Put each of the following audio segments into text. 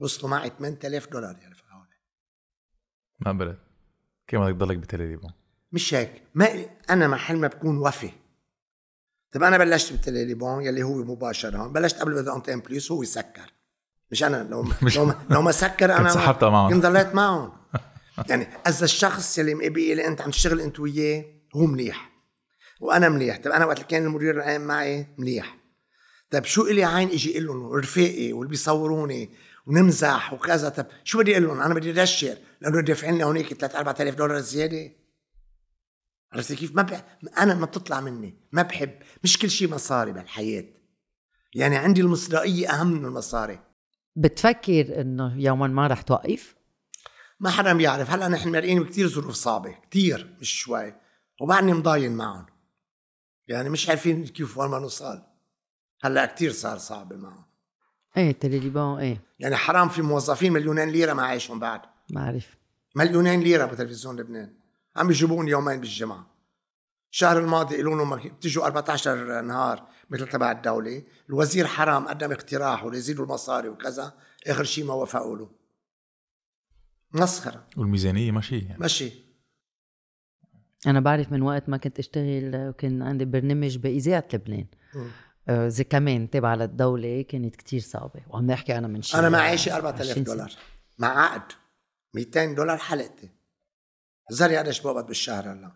وصلوا معي 8000 دولار يا يعني رفاق ما بلد كيف بدك تضلك بتلاليبو مش هيك ما انا محل ما بكون وفي طب انا بلشت بالتلاليبون يلي هو مباشره هون بلشت قبل بدونتين بليس هو سكر مش انا لو مش لو, ما لو ما سكر انا سحبتها معهم كنت ضليت معهم يعني اذا الشخص يلي مقبي اللي انت عم تشتغل انت وياه هو منيح وانا منيح طب انا وقت كان المدير العام معي منيح طب شو الي عين اجي اقول لهم رفاقي واللي بيصوروني ونمزح وكذا طب شو بدي اقول لهم انا بدي ادشر لانه دافعين لنا هونيك 3 4000 دولار زياده عرفتي كيف ما بح... انا ما بتطلع مني ما بحب مش كل شيء مصاري بالحياه يعني عندي المصداقيه اهم من المصاري بتفكر انه يوما ما رح توقف ما حدا بيعرف هلا نحن مرقين بكثير ظروف صعبه كثير مش شوي وبعدني مضاين معهم يعني مش عارفين كيف وين ما نوصل هلا كثير صار صعب معهم ايه تليبون ايه يعني حرام في موظفين مليونين ليره ما عايشهم بعد ما عارف مليونين ليره بتلفزيون لبنان عم يجيبون يومين بالجمعه الشهر الماضي قالوا لهم بتيجوا 14 نهار مثل تبع الدوله الوزير حرام قدم اقتراح وليزيدوا المصاري وكذا اخر شيء ما وافقوا له مسخره والميزانيه ماشي يعني. ماشي انا بعرف من وقت ما كنت اشتغل وكان عندي برنامج باذاعه لبنان م. آه، زي كمان تابعه للدوله كانت كتير صعبه وعم نحكي انا من شيء انا عايشة 4000 دولار مع عقد 200 دولار حلقتي زري انا بقبض بالشهر هلا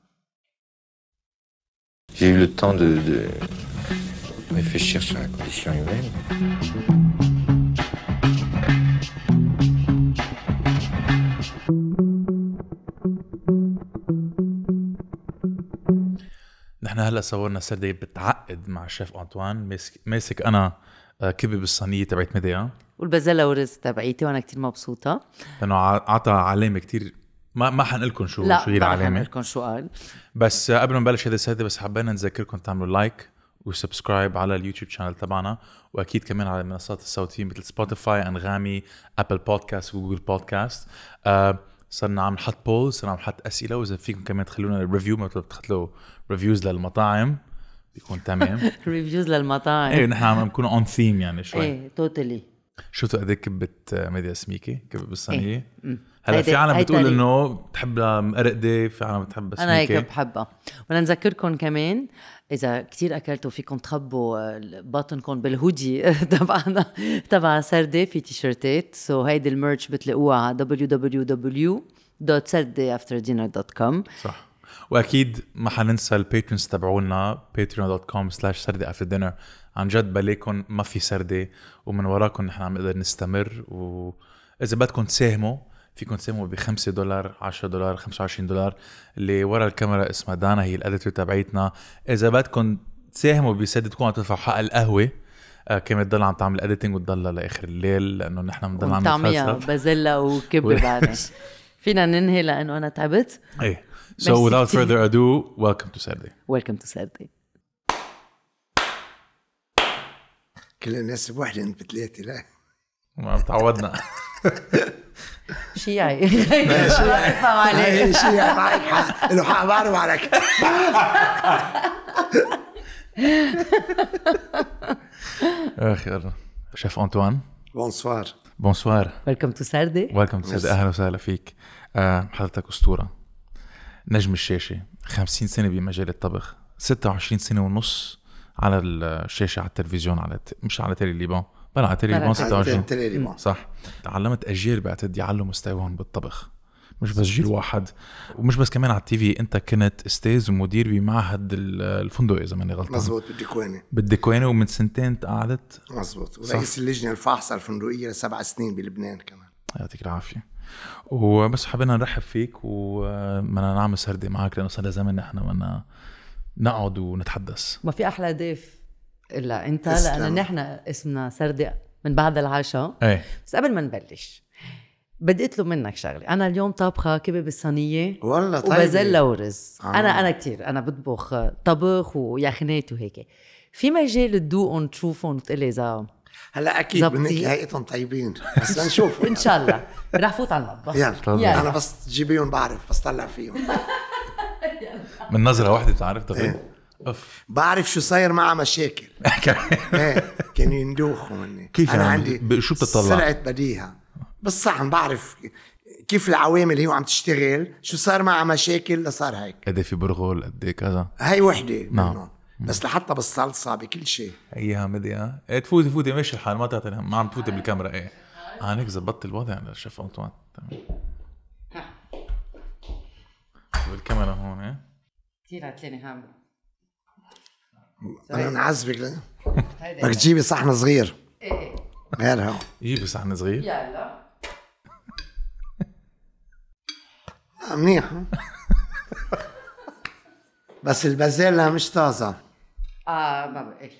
J'ai eu le temps de, de réfléchir sur la condition humaine. نحن هلا صورنا سردي بتعقد مع الشيف انطوان ماسك ماسك انا آه، كبه بالصينيه تبعت ميديا والبازلاء ورز تبعيتي وانا كتير مبسوطه لانه عطى علامه كتير ما ما حنقول لكم شو لا شو هي العلامه لا لكم شو قال بس آه، قبل ما نبلش هذه السردي بس حبينا نذكركم تعملوا لايك وسبسكرايب على اليوتيوب شانل تبعنا واكيد كمان على المنصات الصوتيه مثل سبوتيفاي انغامي ابل بودكاست جوجل بودكاست صرنا عم نحط بول صرنا عم نحط اسئله واذا فيكم كمان تخلونا ريفيو مثل بتخلوا ريفيوز للمطاعم بيكون تمام ريفيوز للمطاعم ايه نحن عم نكون اون ثيم يعني شوي ايه توتالي شفتوا قد ايه كبه ميديا سميكي كبه بالصينيه إيه. هلا في عالم بتقول انه بتحب مرقده في عالم بتحب سميكي انا هيك بحبها بدنا نذكركم كمان اذا كثير اكلتوا فيكم تخبوا بطنكم بالهودي تبعنا تبع سردة في تيشيرتات سو so هيدي الميرش بتلاقوها على www.sardayafterdinner.com صح واكيد ما حننسى الباترونز تبعونا patreon.com slash سردي after dinner عن جد بلاكم ما في سردة ومن وراكم نحن عم نقدر نستمر واذا بدكم تساهموا فيكم تساهموا ب 5 دولار 10 دولار 25 دولار اللي ورا الكاميرا اسمها دانا هي الاديتور تبعيتنا اذا بدكم تساهموا تكون عم تدفعوا حق القهوه آه، كانت تضل عم تعمل اديتنج وتضلها لاخر الليل لانه نحن بنضل عم نتفلسف بازيلا وكبه بعدين فينا ننهي لانه انا تعبت ايه So without further ado, welcome to Saturday. Welcome to Saturday. كل الناس بوحدة انت بثلاثة لا ما تعودنا شيعي شيعي شيعي معك حق له حق بعرف عليك اخر شيف انطوان بونسوار بونسوار ويلكم تو ساردي ويلكم تو ساردي اهلا وسهلا فيك آه، حضرتك اسطوره نجم الشاشه 50 سنه بمجال الطبخ 26 سنه ونص على الشاشه على التلفزيون على مش على تيلي ليبون بلا على تيلي ليبون 26 صح تعلمت اجيال بعتقد يعلوا مستواهم بالطبخ مش بس جيل واحد ومش بس كمان على التي في انت كنت استاذ ومدير بمعهد الفندق اذا ماني غلطان مزبوط بالدكوانه بالدكوانه ومن سنتين قعدت مزبوط ورئيس اللجنه الفاحصه الفندقيه لسبع سنين بلبنان كمان يعطيك العافيه وبس حبينا نرحب فيك ومنا نعمل سردة معك لأنه صار زمان زمن نحن بدنا نقعد ونتحدث ما في أحلى ضيف إلا أنت لأنه نحن اسمنا سردة من بعد العشاء ايه. بس قبل ما نبلش بدي اطلب منك شغله انا اليوم طابخه كبه بالصينيه والله طيب وبزلة ورز آه. انا انا كثير انا بطبخ طبخ ويخنات وهيك في مجال تدوقهم تشوفهم وتقول لي اذا هلا اكيد منك هيئتهم طيبين بس لنشوف ان شاء الله رح فوت على المطبخ يلا انا بس جيبيهم بعرف بس طلع فيهم من نظره واحده بتعرف تغير إيه. أوف. بعرف شو صاير معها مشاكل ايه كانوا يندوخوا مني كيف انا يعني؟ عندي شو بتطلع سرعه بديهه بالصحن بعرف كيف العوامل هي وعم تشتغل شو صار معها مشاكل لصار هيك قد إيه في برغول قد إيه كذا هي وحده نعم بس لحتى بالصلصه بكل شيء ايها مدي اه ايه تفوتي فوتي ماشي الحال ما تعطي ما عم تفوتي بالكاميرا ايه اه هيك زبطت الوضع شف انطوان تمام بالكاميرا هون ايه كثير عتلاني هام انا معذبك بدك تجيبي صحن صغير ايه, إيه. غيرها جيبي صحن صغير يلا منيح بس البازيلا مش طازه اه ما بعرف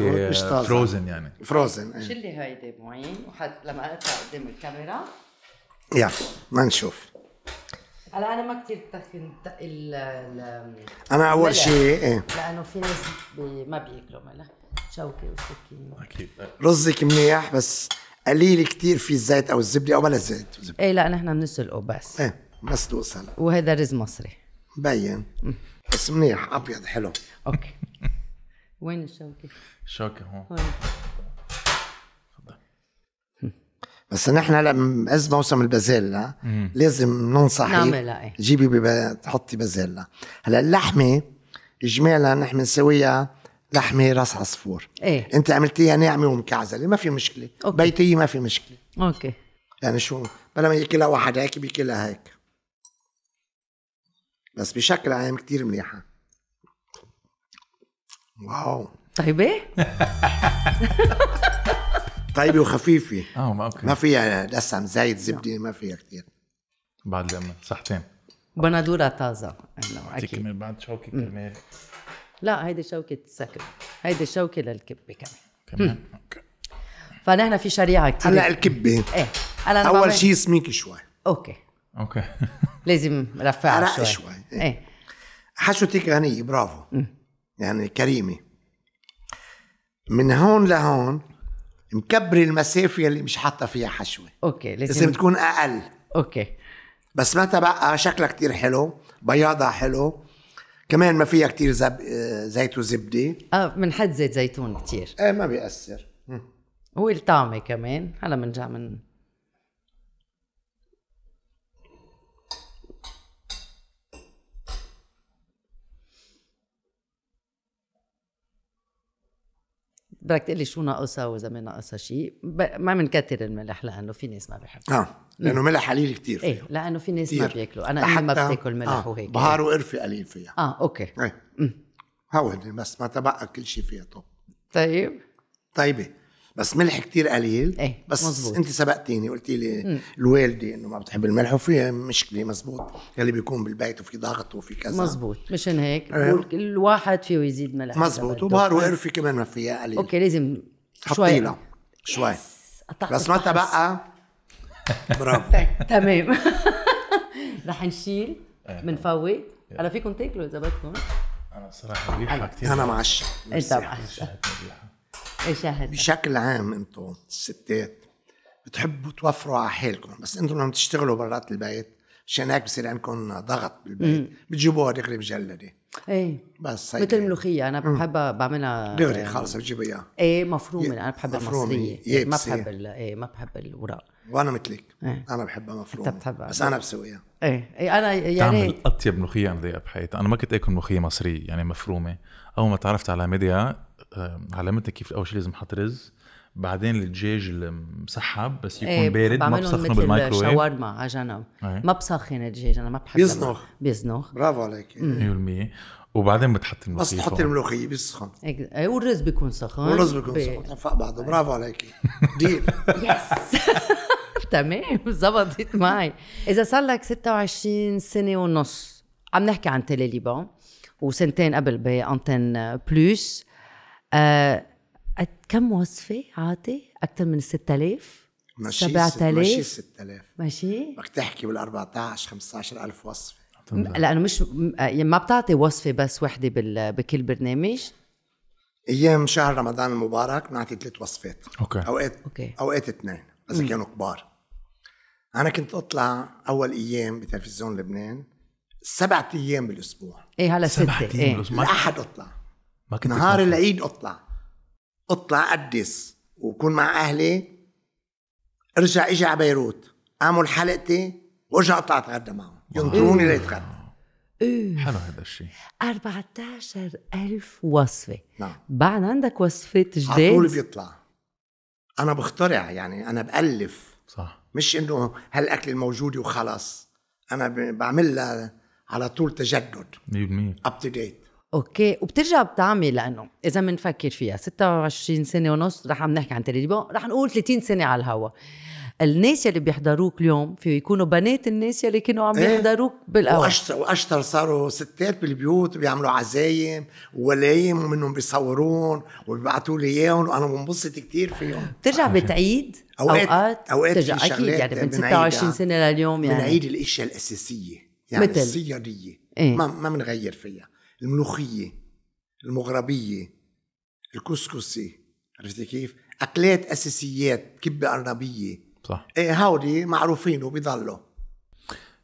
بركي آه، فروزن يعني فروزن إيه. شلي هيدي معين وحط لما اقطع قدام الكاميرا يا ما نشوف هلا انا ما كثير بتخن ال انا اول شيء ايه لانه في ناس بي ما بياكلوا ملح شوكه وسكين اكيد رزك منيح بس قليل كثير في الزيت او الزبده او بلا زيت ايه لا نحن بنسلقه بس ايه بس توصل وهذا رز مصري مبين بس منيح ابيض حلو اوكي وين الشوكة؟ الشوكة هون بس نحن هلا بعز موسم البازيلا لازم ننصح نعملها اه. جيبي تحطي بازيلا هلا اللحمه اجمالا نحن بنسويها لحمه راس عصفور ايه انت عملتيها ناعمه ومكعزله ما في مشكله أوكي. بيتيه ما في مشكله اوكي يعني شو بلا ما ياكلها واحد هيك بياكلها هيك بس بشكل عام كتير منيحه واو طيبه إيه؟ طيبه وخفيفه اه ما اوكي ما فيها دسم زايد زبده ما فيها كثير بعد لما صحتين بندوره طازه اكيد من بعد شوكه كرمال لا هيدي شوكه سكر هيدي شوكه للكبه كمان كمان اوكي فنحن في شريعه كثير هلا الكبه ايه هلا اول شيء سميك شوي اوكي اوكي لازم رفعها شوي شوي إيه. ايه حشوتك غنيه برافو يعني كريمة من هون لهون مكبري المسافة اللي مش حاطة فيها حشوة اوكي لازم, لازم تكون أقل اوكي بس ما تبقى شكلها كتير حلو بياضها حلو كمان ما فيها كتير زب... زيت وزبدة اه من حد زيت زيتون كتير ايه ما بيأثر هو الطعمة كمان هلا بنرجع من بدك تقلي شو ناقصها واذا ما ناقصها شيء ما بنكتر الملح لانه في ناس ما بيحبوا اه لانه ملح قليل كثير ايه لانه في ناس كتير. ما بياكلوا انا امي ما بتاكل ملح آه. وهيك بهار وقرفه قليل فيها اه اوكي ايه هو بس ما تبقى كل شيء فيها طب طيب طيبه بس ملح كتير قليل ايه بس مزبوط. انت سبقتيني قلتي لي الوالده انه ما بتحب الملح وفي مشكله مزبوط اللي بيكون بالبيت وفي ضغط وفي كذا مزبوط مشان هيك أه. الواحد فيه يزيد ملح مزبوط وبهار وقرفه كمان ما فيها قليل اوكي لازم شوي لها شوي بس ما تبقى برافو تمام رح نشيل بنفوي إيه. هلا فيكم تاكلوا اذا بدكم انا صراحه مريحه كثير انا معشق انت معشق شاهد بشكل عام انتم الستات بتحبوا توفروا على حالكم بس انتم لما تشتغلوا برات البيت عشان هيك بصير عندكم ضغط بالبيت بتجيبوها دغري مجلده ايه بس مثل الملوخيه انا بحبها بعملها دغري آه، خلص بتجيب اياها ايه مفرومه انا بحب المصريه إيه ما بحب ايه ما بحب الوراق وانا مثلك ايه. انا بحبها مفرومه انت بتحبها بس انا بسويها ايه. ايه انا يعني تعمل اطيب ملوخيه انا ذاقها بحياتي انا ما كنت اكل ملوخيه مصريه يعني مفرومه اول ما تعرفت على ميديا علامه التكييف اول شيء لازم احط رز بعدين الدجاج المسحب بس يكون ايه بارد ما بسخنه بالميكروويف شاورما على جنب ايه؟ ما بسخن الدجاج انا ما بحب بيزنخ بيزنخ برافو عليك 100% وبعدين بتحط الملوخيه بس تحط الملوخيه بيسخن إيه،, ايه والرز بيكون سخن والرز بيكون بي... سخن فوق بعضه برافو عليك ديل يس تمام زبطت معي اذا صار لك 26 سنه ونص عم نحكي عن تيلي ليبون وسنتين قبل بانتن بلوس آه كم وصفه عاطي اكثر من 6000 ماشي 7000 ماشي 6000 ماشي بدك تحكي بال 14 15000 وصفه لانه مش آه، يعني ما بتعطي وصفه بس وحده بكل برنامج ايام شهر رمضان المبارك بنعطي ثلاث وصفات اوكي اوقات أوكي. اوقات اثنين اذا كانوا كبار انا كنت اطلع اول ايام بتلفزيون لبنان سبعة ايام بالاسبوع ايه هلا ستة سبعة ايام إيه. بالاسبوع الاحد اطلع ما كنت نهار تتنفل. العيد اطلع اطلع قدس وكون مع اهلي ارجع اجي على بيروت اعمل حلقتي وارجع اطلع اتغدى معهم آه. ينطروني ليتغدى إيه. حلو هذا الشيء 14000 وصفه نعم بعد عندك وصفات جداد على طول بيطلع انا بخترع يعني انا بالف صح مش انه هالاكل الموجود وخلاص انا بعمل على طول تجدد 100% اب تو ديت اوكي وبترجع بتعمل لانه اذا بنفكر فيها 26 سنه ونص رح عم نحكي عن تليبون رح نقول 30 سنه على الهوا الناس اللي بيحضروك اليوم في يكونوا بنات الناس اللي كانوا عم إيه. يحضروك ايه بالاول واشطر واشتر صاروا ستات بالبيوت بيعملوا عزايم ولايم ومنهم بيصورون وبيبعتوا لي اياهم وانا بنبسط كثير فيهم بترجع بتعيد اوقات اوقات, أوقات بترجع اكيد يعني من 26 سنه لليوم يعني بنعيد الاشياء الاساسيه يعني مثل السياريه ايه؟ ما ما بنغير فيها الملوخيه المغربيه الكسكسي عرفتي كيف؟ اكلات اساسيات كبه ارنبيه صح ايه هودي معروفين وبيضلوا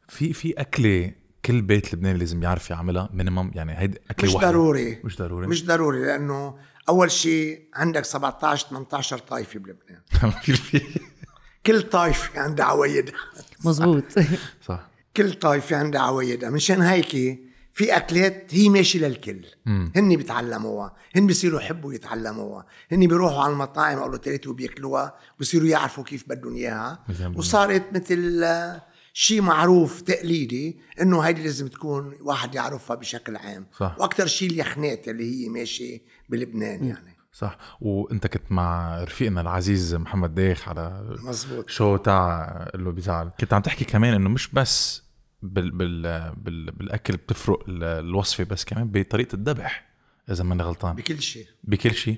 في في اكله كل بيت لبناني لازم يعرف يعملها مينيمم يعني هيدي اكله مش ضروري مش ضروري مش ضروري لانه اول شيء عندك 17 18 طائفه بلبنان كل طائفه عندها عوايدها مزبوط صح كل طائفه عندها عوايدها مشان هيك في اكلات هي ماشي للكل هن بيتعلموها هن بيصيروا يحبوا يتعلموها هن بيروحوا على المطاعم او الوتيلات وبياكلوها بصيروا يعرفوا كيف بدهم اياها وصارت مثل شيء معروف تقليدي انه هيدي لازم تكون واحد يعرفها بشكل عام صح. واكثر شيء اليخنات اللي هي ماشيه بلبنان م. يعني صح وانت كنت مع رفيقنا العزيز محمد ديخ على مزبوط شو تاع اللي بيزعل كنت عم تحكي كمان انه مش بس بال بال بال بالاكل بتفرق الوصفه بس كمان بطريقه الذبح اذا ماني غلطان بكل شيء بكل شيء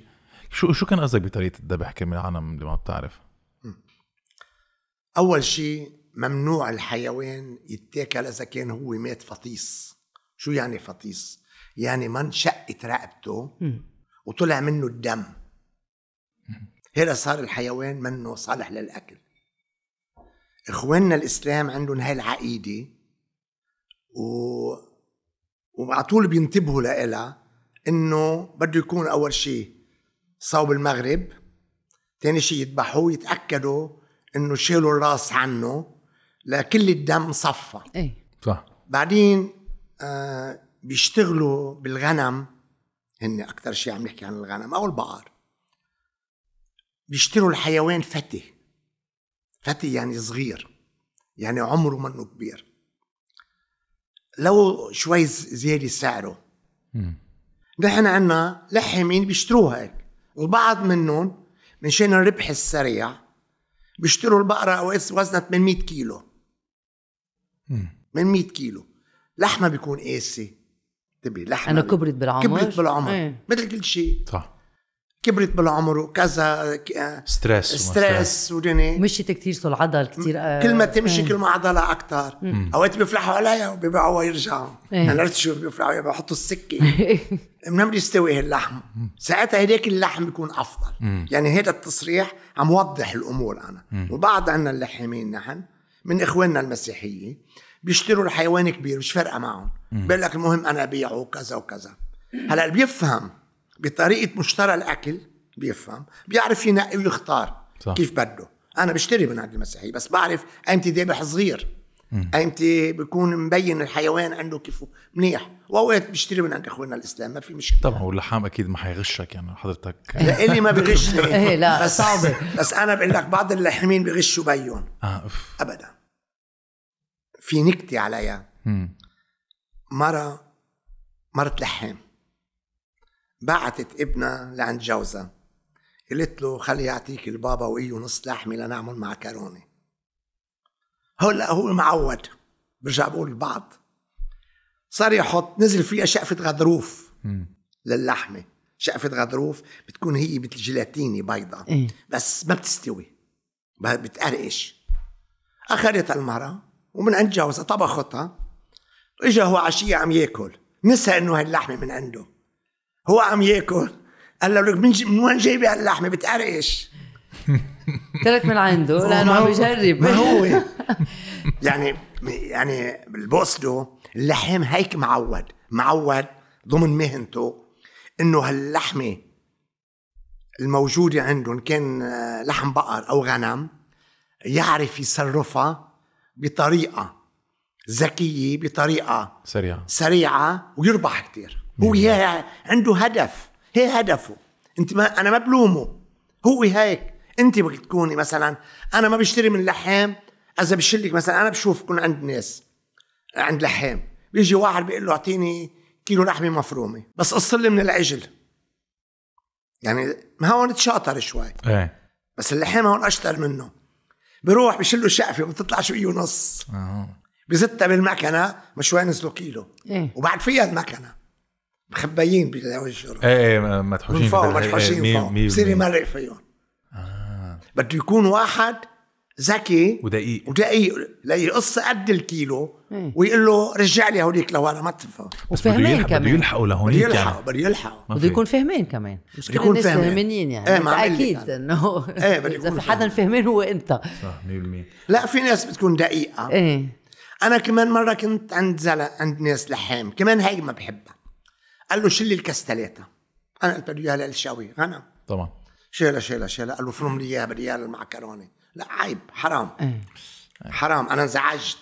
شو شو كان قصدك بطريقه الذبح كرمال العالم اللي ما بتعرف اول شيء ممنوع الحيوان يتاكل اذا كان هو مات فطيس شو يعني فطيس يعني ما انشقت رقبته وطلع منه الدم هذا صار الحيوان منه صالح للاكل اخواننا الاسلام عندهم هاي العقيده و... وعلى طول بينتبهوا لإلها انه بده يكون اول شيء صوب المغرب ثاني شيء يذبحوه يتاكدوا انه شيلوا الراس عنه لكل الدم صفى ايه صح بعدين آه بيشتغلوا بالغنم هن اكثر شيء عم نحكي عن الغنم او البقر بيشتروا الحيوان فتي فتي يعني صغير يعني عمره منه كبير لو شوي زياده سعره نحن عنا لحمين بيشتروها هيك البعض منهم منشان الربح السريع بيشتروا البقرة وزنها 800 كيلو 800 كيلو لحمة بيكون قاسي تبي لحمة أنا كبرت بالعمر كبرت بالعمر ايه. مثل كل شيء صح كبرت بالعمر وكذا ستريس ستريس ودني مشيت كثير سو العضل كثير آه كل ما تمشي إيه. كل ما عضلها اكثر اوقات بيفلحوا عليها وبيبيعوها يرجعوا إيه. انا عرفت شو بيفلحوا عليها بحطوا السكه من بده يستوي هاللحم ساعتها هيك اللحم بيكون افضل مم. يعني هذا التصريح عم وضح الامور انا مم. وبعض عنا اللحامين نحن من اخواننا المسيحيين بيشتروا الحيوان كبير مش فارقه معهم بيقول لك المهم انا ابيعه وكذا وكذا هلا بيفهم بطريقه مشترى الاكل بيفهم بيعرف ينقي ويختار صح. كيف بده انا بشتري من عند المسيحي بس بعرف ايمتى ذبح صغير ايمتى بيكون مبين الحيوان عنده كيف منيح واوقات بشتري من عند اخواننا الاسلام ما في مشكله طبعا واللحام اكيد ما حيغشك يعني حضرتك لا الي ما بغشني ايه لا بس صعبه بس انا بقول لك بعض اللحمين بغشوا بيون اه أف. ابدا في نكته عليها مره مرت لحام بعتت ابنها لعند جوزها قلت له خلي يعطيك البابا وإيه نص لحمة لنعمل معكرونة هلا هو معود برجع بقول البعض صار يحط نزل فيها شقفة غضروف للحمة شقفة غضروف بتكون هي مثل جيلاتيني بيضة إيه. بس ما بتستوي بتقرقش أخذتها المرة ومن عند جوزها طبختها اجا هو عشية عم ياكل نسى إنه هاللحمه اللحمة من عنده هو عم ياكل قال له لك من, ج... من وين جايبه هاللحمه بتقرقش ترك من عنده لانه عم يجرب هو يعني يعني بقصده اللحام هيك معود معود ضمن مهنته انه هاللحمه الموجوده عندهم كان آه، لحم بقر او غنم يعرف يصرفها بطريقه ذكيه بطريقه سريعه سريعه ويربح كثير هو هي عنده هدف هي هدفه انت ما انا ما بلومه هو هيك انت بدك تكوني مثلا انا ما بشتري من لحام اذا بشلك مثلا انا بشوف كون عند ناس عند لحام بيجي واحد بيقول له اعطيني كيلو لحمه مفرومه بس قص لي من العجل يعني ما هون تشاطر شوي ايه بس اللحام هون اشطر منه بروح بشيل له شقفه بتطلع شوي ونص اه بزتها بالمكنه مشوي نزلوا كيلو إيه؟ وبعد فيها المكنه مخبيين بهذول الجرم ايه ايه مدحوشين مدحوشين بصير يمرق فيهم آه. بده يكون واحد ذكي ودقيق ودقيق ليقص قد الكيلو إيه. ويقول له رجع لي هوليك لورا ما تفهم بس كمان بده يلحقوا لهونيك بده يلحقوا يعني. بده يلحقوا بده يكون فاهمين كمان مش بده يكون فاهمين يعني ايه ما اكيد انه ايه بده يكون اذا حدا فاهمين هو انت صح 100% لا في ناس بتكون دقيقه ايه انا كمان مره كنت عند زلق عند ناس لحام كمان هيك ما بحبها قال له شيل لي الكاس ثلاثه انا قلت له اياها للشاوي انا طبعا شيلها شيلها شيلها قال له فرم لي اياها بدي اياها المعكرونه لا عيب حرام إيه. حرام انا انزعجت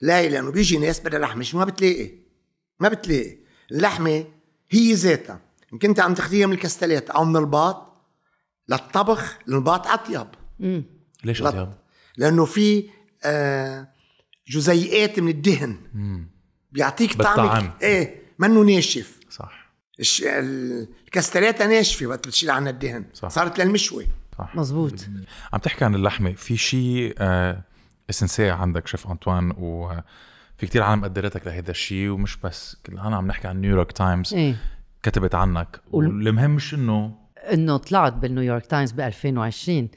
لا لانه بيجي ناس بدها لحمه شو ما بتلاقي ما بتلاقي اللحمه هي ذاتها ان كنت عم تاخذيها من الكاستلات او من الباط للطبخ الباط اطيب امم ليش اطيب؟ لانه في آه، جزيئات من الدهن مم. بيعطيك طعم ايه منه ناشف الكستريات ناشفه وقت بتشيل عنها الدهن صح. صارت للمشوي صح مزبوط عم تحكي عن اللحمه في شيء آه عندك شيف انطوان وفي كتير عالم قدرتك لهذا الشيء ومش بس انا عم نحكي عن نيويورك تايمز إيه؟ كتبت عنك والمهم مش انه انه طلعت بالنيويورك تايمز ب 2020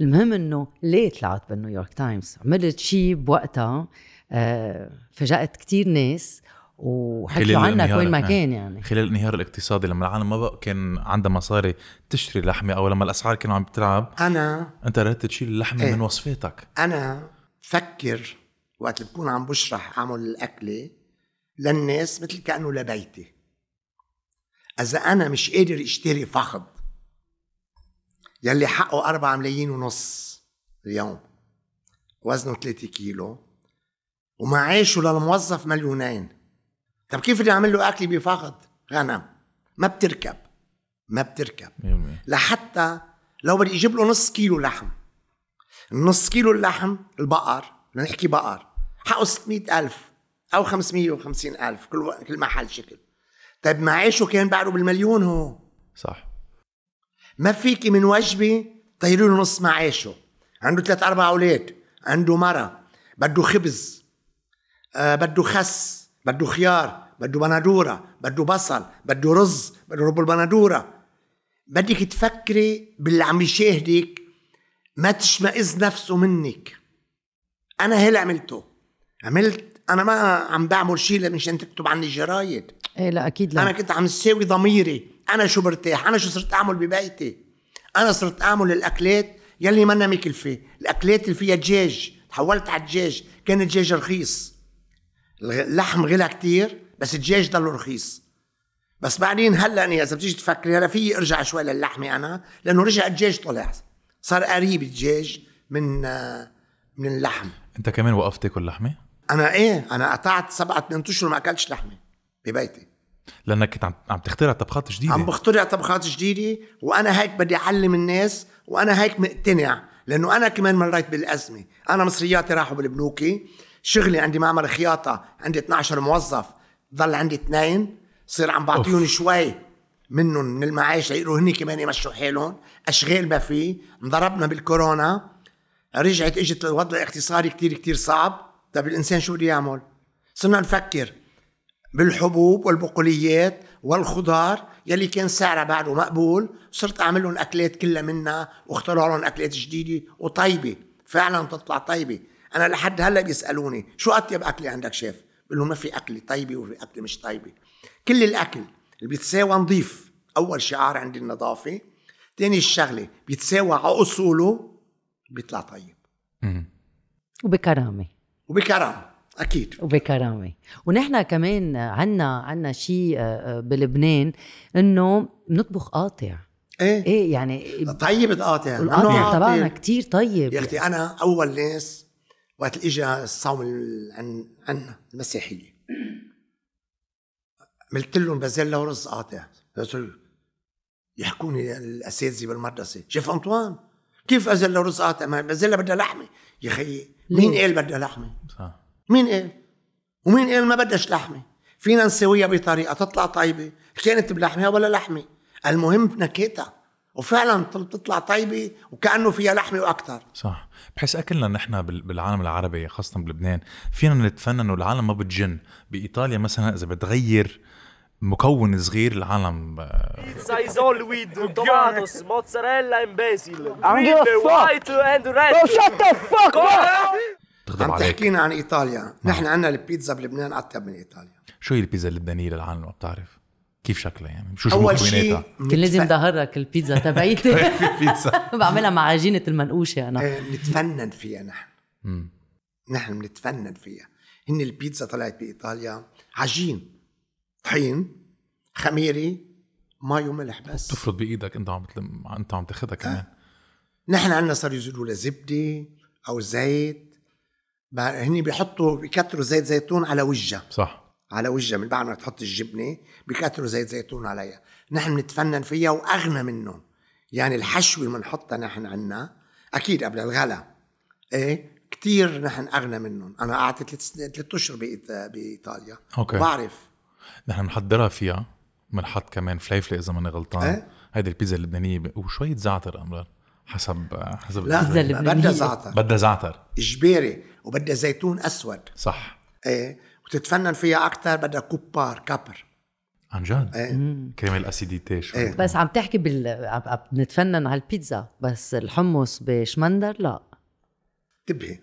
المهم انه ليه طلعت بالنيويورك تايمز عملت شيء بوقتها آه فاجأت كتير ناس وحكيوا عنك وين ما آه. كان يعني خلال الانهيار الاقتصادي لما العالم ما بقى كان عندها مصاري تشتري لحمه او لما الاسعار كانوا عم بتلعب انا انت قررت تشيل اللحمه ايه؟ من وصفاتك انا فكر وقت بكون عم بشرح اعمل الاكله للناس مثل كانه لبيتي اذا انا مش قادر اشتري فخذ يلي حقه 4 ملايين ونص اليوم وزنه 3 كيلو ومعاشه للموظف مليونين طب كيف بدي اعمل له اكل بفخذ غنم ما بتركب ما بتركب لحتى لو بدي اجيب له نص كيلو لحم نص كيلو اللحم البقر نحكي بقر حقه 600 ألف أو 550 ألف كل و... كل محل شكل طيب معيشه كان بعده بالمليون هو صح ما فيكي من وجبة طيروا له نص معيشه عنده ثلاث أربع أولاد عنده مرة بده خبز آه بده خس بده خيار بده بندوره بده بصل بده رز بده رب البندوره بدك تفكري باللي عم يشاهدك ما تشمئز نفسه منك انا هل عملته عملت انا ما عم بعمل شيء لمشان تكتب عني جرايد ايه لا اكيد لا انا كنت عم ساوي ضميري انا شو برتاح انا شو صرت اعمل ببيتي انا صرت اعمل الاكلات يلي منا مكلفه الاكلات اللي فيها دجاج تحولت على الدجاج كان الدجاج رخيص اللحم غلى كتير بس الدجاج ضله رخيص بس بعدين هلا يعني اذا بتيجي تفكري هلا في ارجع شوي للحمه انا لانه رجع الدجاج طلع صار قريب الدجاج من من اللحم انت كمان وقفت تاكل لحمه؟ انا ايه انا قطعت سبعة ثمان اشهر ما اكلتش لحمه ببيتي لانك كنت عم عم تخترع طبخات جديده عم بخترع طبخات جديده وانا هيك بدي اعلم الناس وانا هيك مقتنع لانه انا كمان مريت بالازمه انا مصرياتي راحوا بالبنوكي شغلي عندي معمل خياطه عندي 12 موظف ضل عندي اثنين صير عم بعطيهم شوي منهم من المعايش ليقولوا هني كمان يمشوا حالهم اشغال ما في انضربنا بالكورونا رجعت اجت الوضع الاقتصادي كتير كتير صعب طيب الانسان شو بده يعمل صرنا نفكر بالحبوب والبقوليات والخضار يلي كان سعرها بعده مقبول صرت اعمل لهم اكلات كلها منها واخترع لهم اكلات جديده وطيبه فعلا بتطلع طيبه انا لحد هلا بيسالوني شو اطيب اكله عندك شيف انه ما في اكل طيبه وفي اكل مش طيبه كل الاكل اللي بيتساوى نظيف اول شعار عند النظافه ثاني الشغله بيتساوى على اصوله بيطلع طيب وبكرامه وبكرامه اكيد وبكرامه ونحن كمان عنا عنا شيء آه، آه، بلبنان انه بنطبخ قاطع ايه ايه يعني طيب القاطع القاطع تبعنا نعم. كثير طيب يا اختي انا اول ناس وقت اللي اجى الصوم عن عنا المسيحيه عملت لهم بزل له رز قاطع يحكوني الاساتذه بالمدرسه شيف انطوان كيف ازل له رز قاطع ما بزلها بدها لحمه يا خيي مين قال بدها لحمه؟ صح مين قال؟ ومين قال ما بدهاش لحمه؟ فينا نسويها بطريقه تطلع طيبه كانت بلحمه ولا لحمه المهم نكهتها وفعلا بتطلع طيبه وكانه فيها لحمه واكثر صح بحس اكلنا نحن بالعالم العربي خاصه بلبنان فينا نتفنن والعالم ما بتجن بايطاليا مثلا اذا بتغير مكون صغير العالم سايزون ويد توماتوس موتزاريلا ام بازل وايت اند ريد شت ذا فوك عم تحكينا عن ايطاليا نعم. نحن عندنا البيتزا بلبنان اطيب من ايطاليا شو هي البيتزا اللبنانيه للعالم ما بتعرف كيف شكلها يعني شو اول شيء كان لازم ظهرك البيتزا تبعيتي بيتزا بعملها مع عجينه المنقوشه انا بنتفنن إيه، فيها نحن نحن بنتفنن فيها هن البيتزا طلعت بايطاليا عجين طحين خميري مي وملح بس تفرض بايدك انت عم تلم انت عم تاخذها كمان آه. نحن عندنا صار يزيدوا لها زبده او زيت هن بيحطوا بيكتروا زيت زيتون على وجهها صح على وجهها من بعد ما تحط الجبنه بكثروا زيت زيتون عليها نحن بنتفنن فيها واغنى منهم يعني الحشوه اللي بنحطها نحن عنا اكيد قبل الغلا ايه كثير نحن اغنى منهم انا قعدت ثلاث سنين ثلاث اشهر بايطاليا اوكي بعرف نحن بنحضرها فيها بنحط كمان فليفله اذا ماني غلطان ايه؟ هيدي البيتزا اللبنانيه وشويه زعتر امرار حسب حسب لا بدها زعتر بدها زعتر اجباري وبدها زيتون اسود صح ايه وتتفنن فيها اكثر بدها كوبار كابر عن جد؟ ايه كرمال الاسيديتي شوي ايه. بس عم تحكي بال عم نتفنن على البيتزا بس الحمص بشمندر لا انتبهي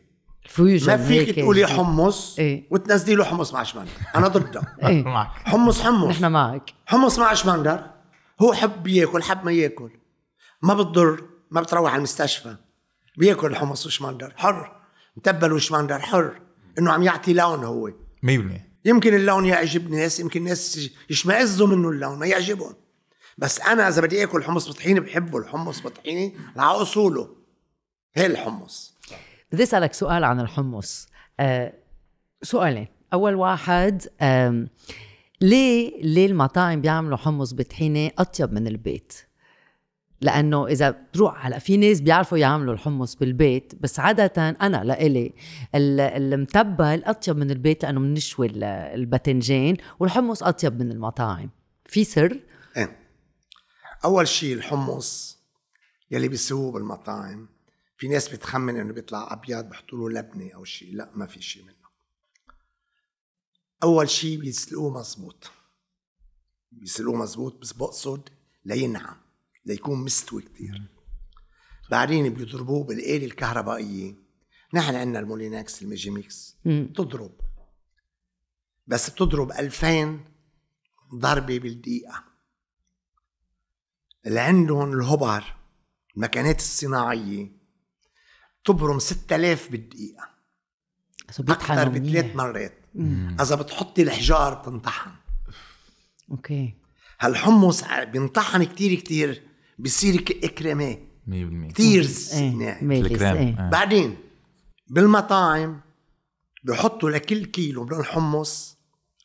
الفيوجن ما فيك تقولي يعني. حمص ايه؟ وتنزلي له حمص مع شمندر انا ضدها ايه؟ معك حمص حمص نحن معك حمص مع شمندر هو حب ياكل حب ما ياكل ما بتضر ما بتروح على المستشفى بياكل حمص وشمندر حر متبل وشمندر حر انه عم يعطي لون هو يمكن اللون يعجب ناس يمكن ناس يشمئزوا منه اللون ما يعجبهم بس انا اذا بدي اكل حمص بطحيني بحبه الحمص بطحينه على اصوله هي الحمص بدي اسالك سؤال عن الحمص أه سؤالين اول واحد أه ليه ليه المطاعم بيعملوا حمص بطحينه اطيب من البيت لانه اذا بتروح هلا في ناس بيعرفوا يعملوا الحمص بالبيت بس عاده انا لإلي المتبل اطيب من البيت لانه بنشوي الباذنجان والحمص اطيب من المطاعم في سر؟ ايه اول شيء الحمص يلي بيسووه بالمطاعم في ناس بتخمن انه بيطلع ابيض بحطوا له لبنه او شيء لا ما في شيء منه اول شيء بيسلقوه مزبوط بيسلقوه مزبوط بس بقصد لينعم ليكون مستوي كثير بعدين بيضربوه بالآلة الكهربائية نحن عندنا المولينكس الميجيميكس بتضرب بس بتضرب 2000 ضربة بالدقيقة اللي عندهم الهبر المكانات الصناعية تبرم 6000 بالدقيقة أكثر بثلاث مرات إذا بتحطي الحجار بتنطحن أوكي هالحمص بينطحن كتير كتير بيصير اكريميه 100% كثير الكريم بعدين بالمطاعم بحطوا لكل كيلو من الحمص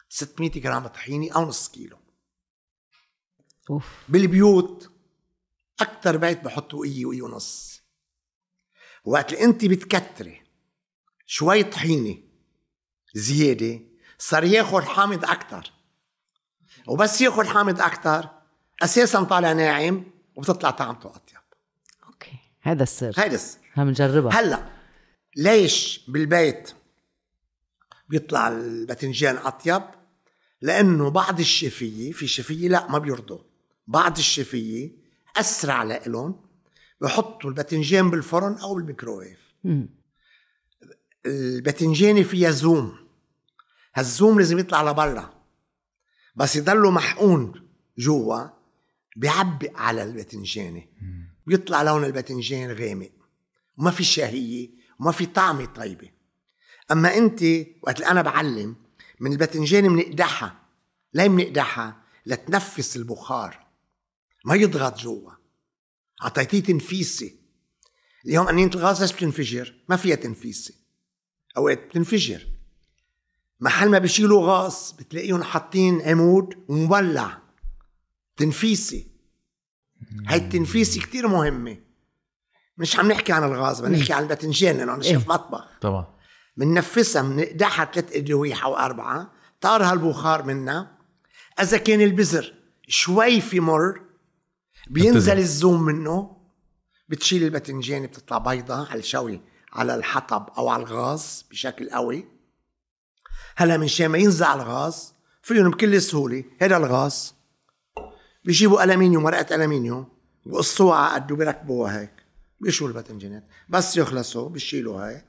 600 جرام طحينه او نص كيلو أوف. بالبيوت اكثر بيت بحطوا اي واي ونص وقت اللي انت بتكتري شوي طحينه زياده صار ياخذ حامض اكثر وبس ياخذ حامض اكثر اساسا طالع ناعم وبتطلع طعمته اطيب اوكي هذا السر هذا السر نجربها هلا ليش بالبيت بيطلع الباذنجان اطيب لانه بعض الشفيه في شفيه لا ما بيرضوا بعض الشفيه اسرع لهم بحطوا الباذنجان بالفرن او بالميكروويف الباذنجانه فيها زوم هالزوم لازم يطلع لبرا بس يضله محقون جوا بيعبق على الباذنجانه بيطلع لون الباذنجان غامق وما في شهيه وما في طعمه طيبه اما انت وقت انا بعلم من الباذنجان بنقدحها ليه بنقدحها لتنفس البخار ما يضغط جوا اعطيتيه تنفيسه اليوم قنينة الغاز ليش بتنفجر؟ ما فيها تنفيسه اوقات بتنفجر محل ما بيشيلوا غاز بتلاقيهم حاطين عمود ومولع تنفيسي هاي التنفيسي كتير مهمة مش عم نحكي عن الغاز بدنا نحكي عن الباذنجان لأنه أنا إيه؟ مطبخ طبعا بننفسها بنقدحها ثلاث أدوية أو أربعة طارها البخار منا إذا كان البذر شوي في مر بينزل الزوم منه بتشيل الباذنجان بتطلع بيضة على الشوي على الحطب أو على الغاز بشكل قوي هلا من شان ما ينزع الغاز فيهم بكل سهولة هذا الغاز بيجيبوا ألمنيوم ورقة ألمنيوم بقصوها على قده وبركبوها هيك بيشوا الباذنجانات بس يخلصوا بيشيلوا هاي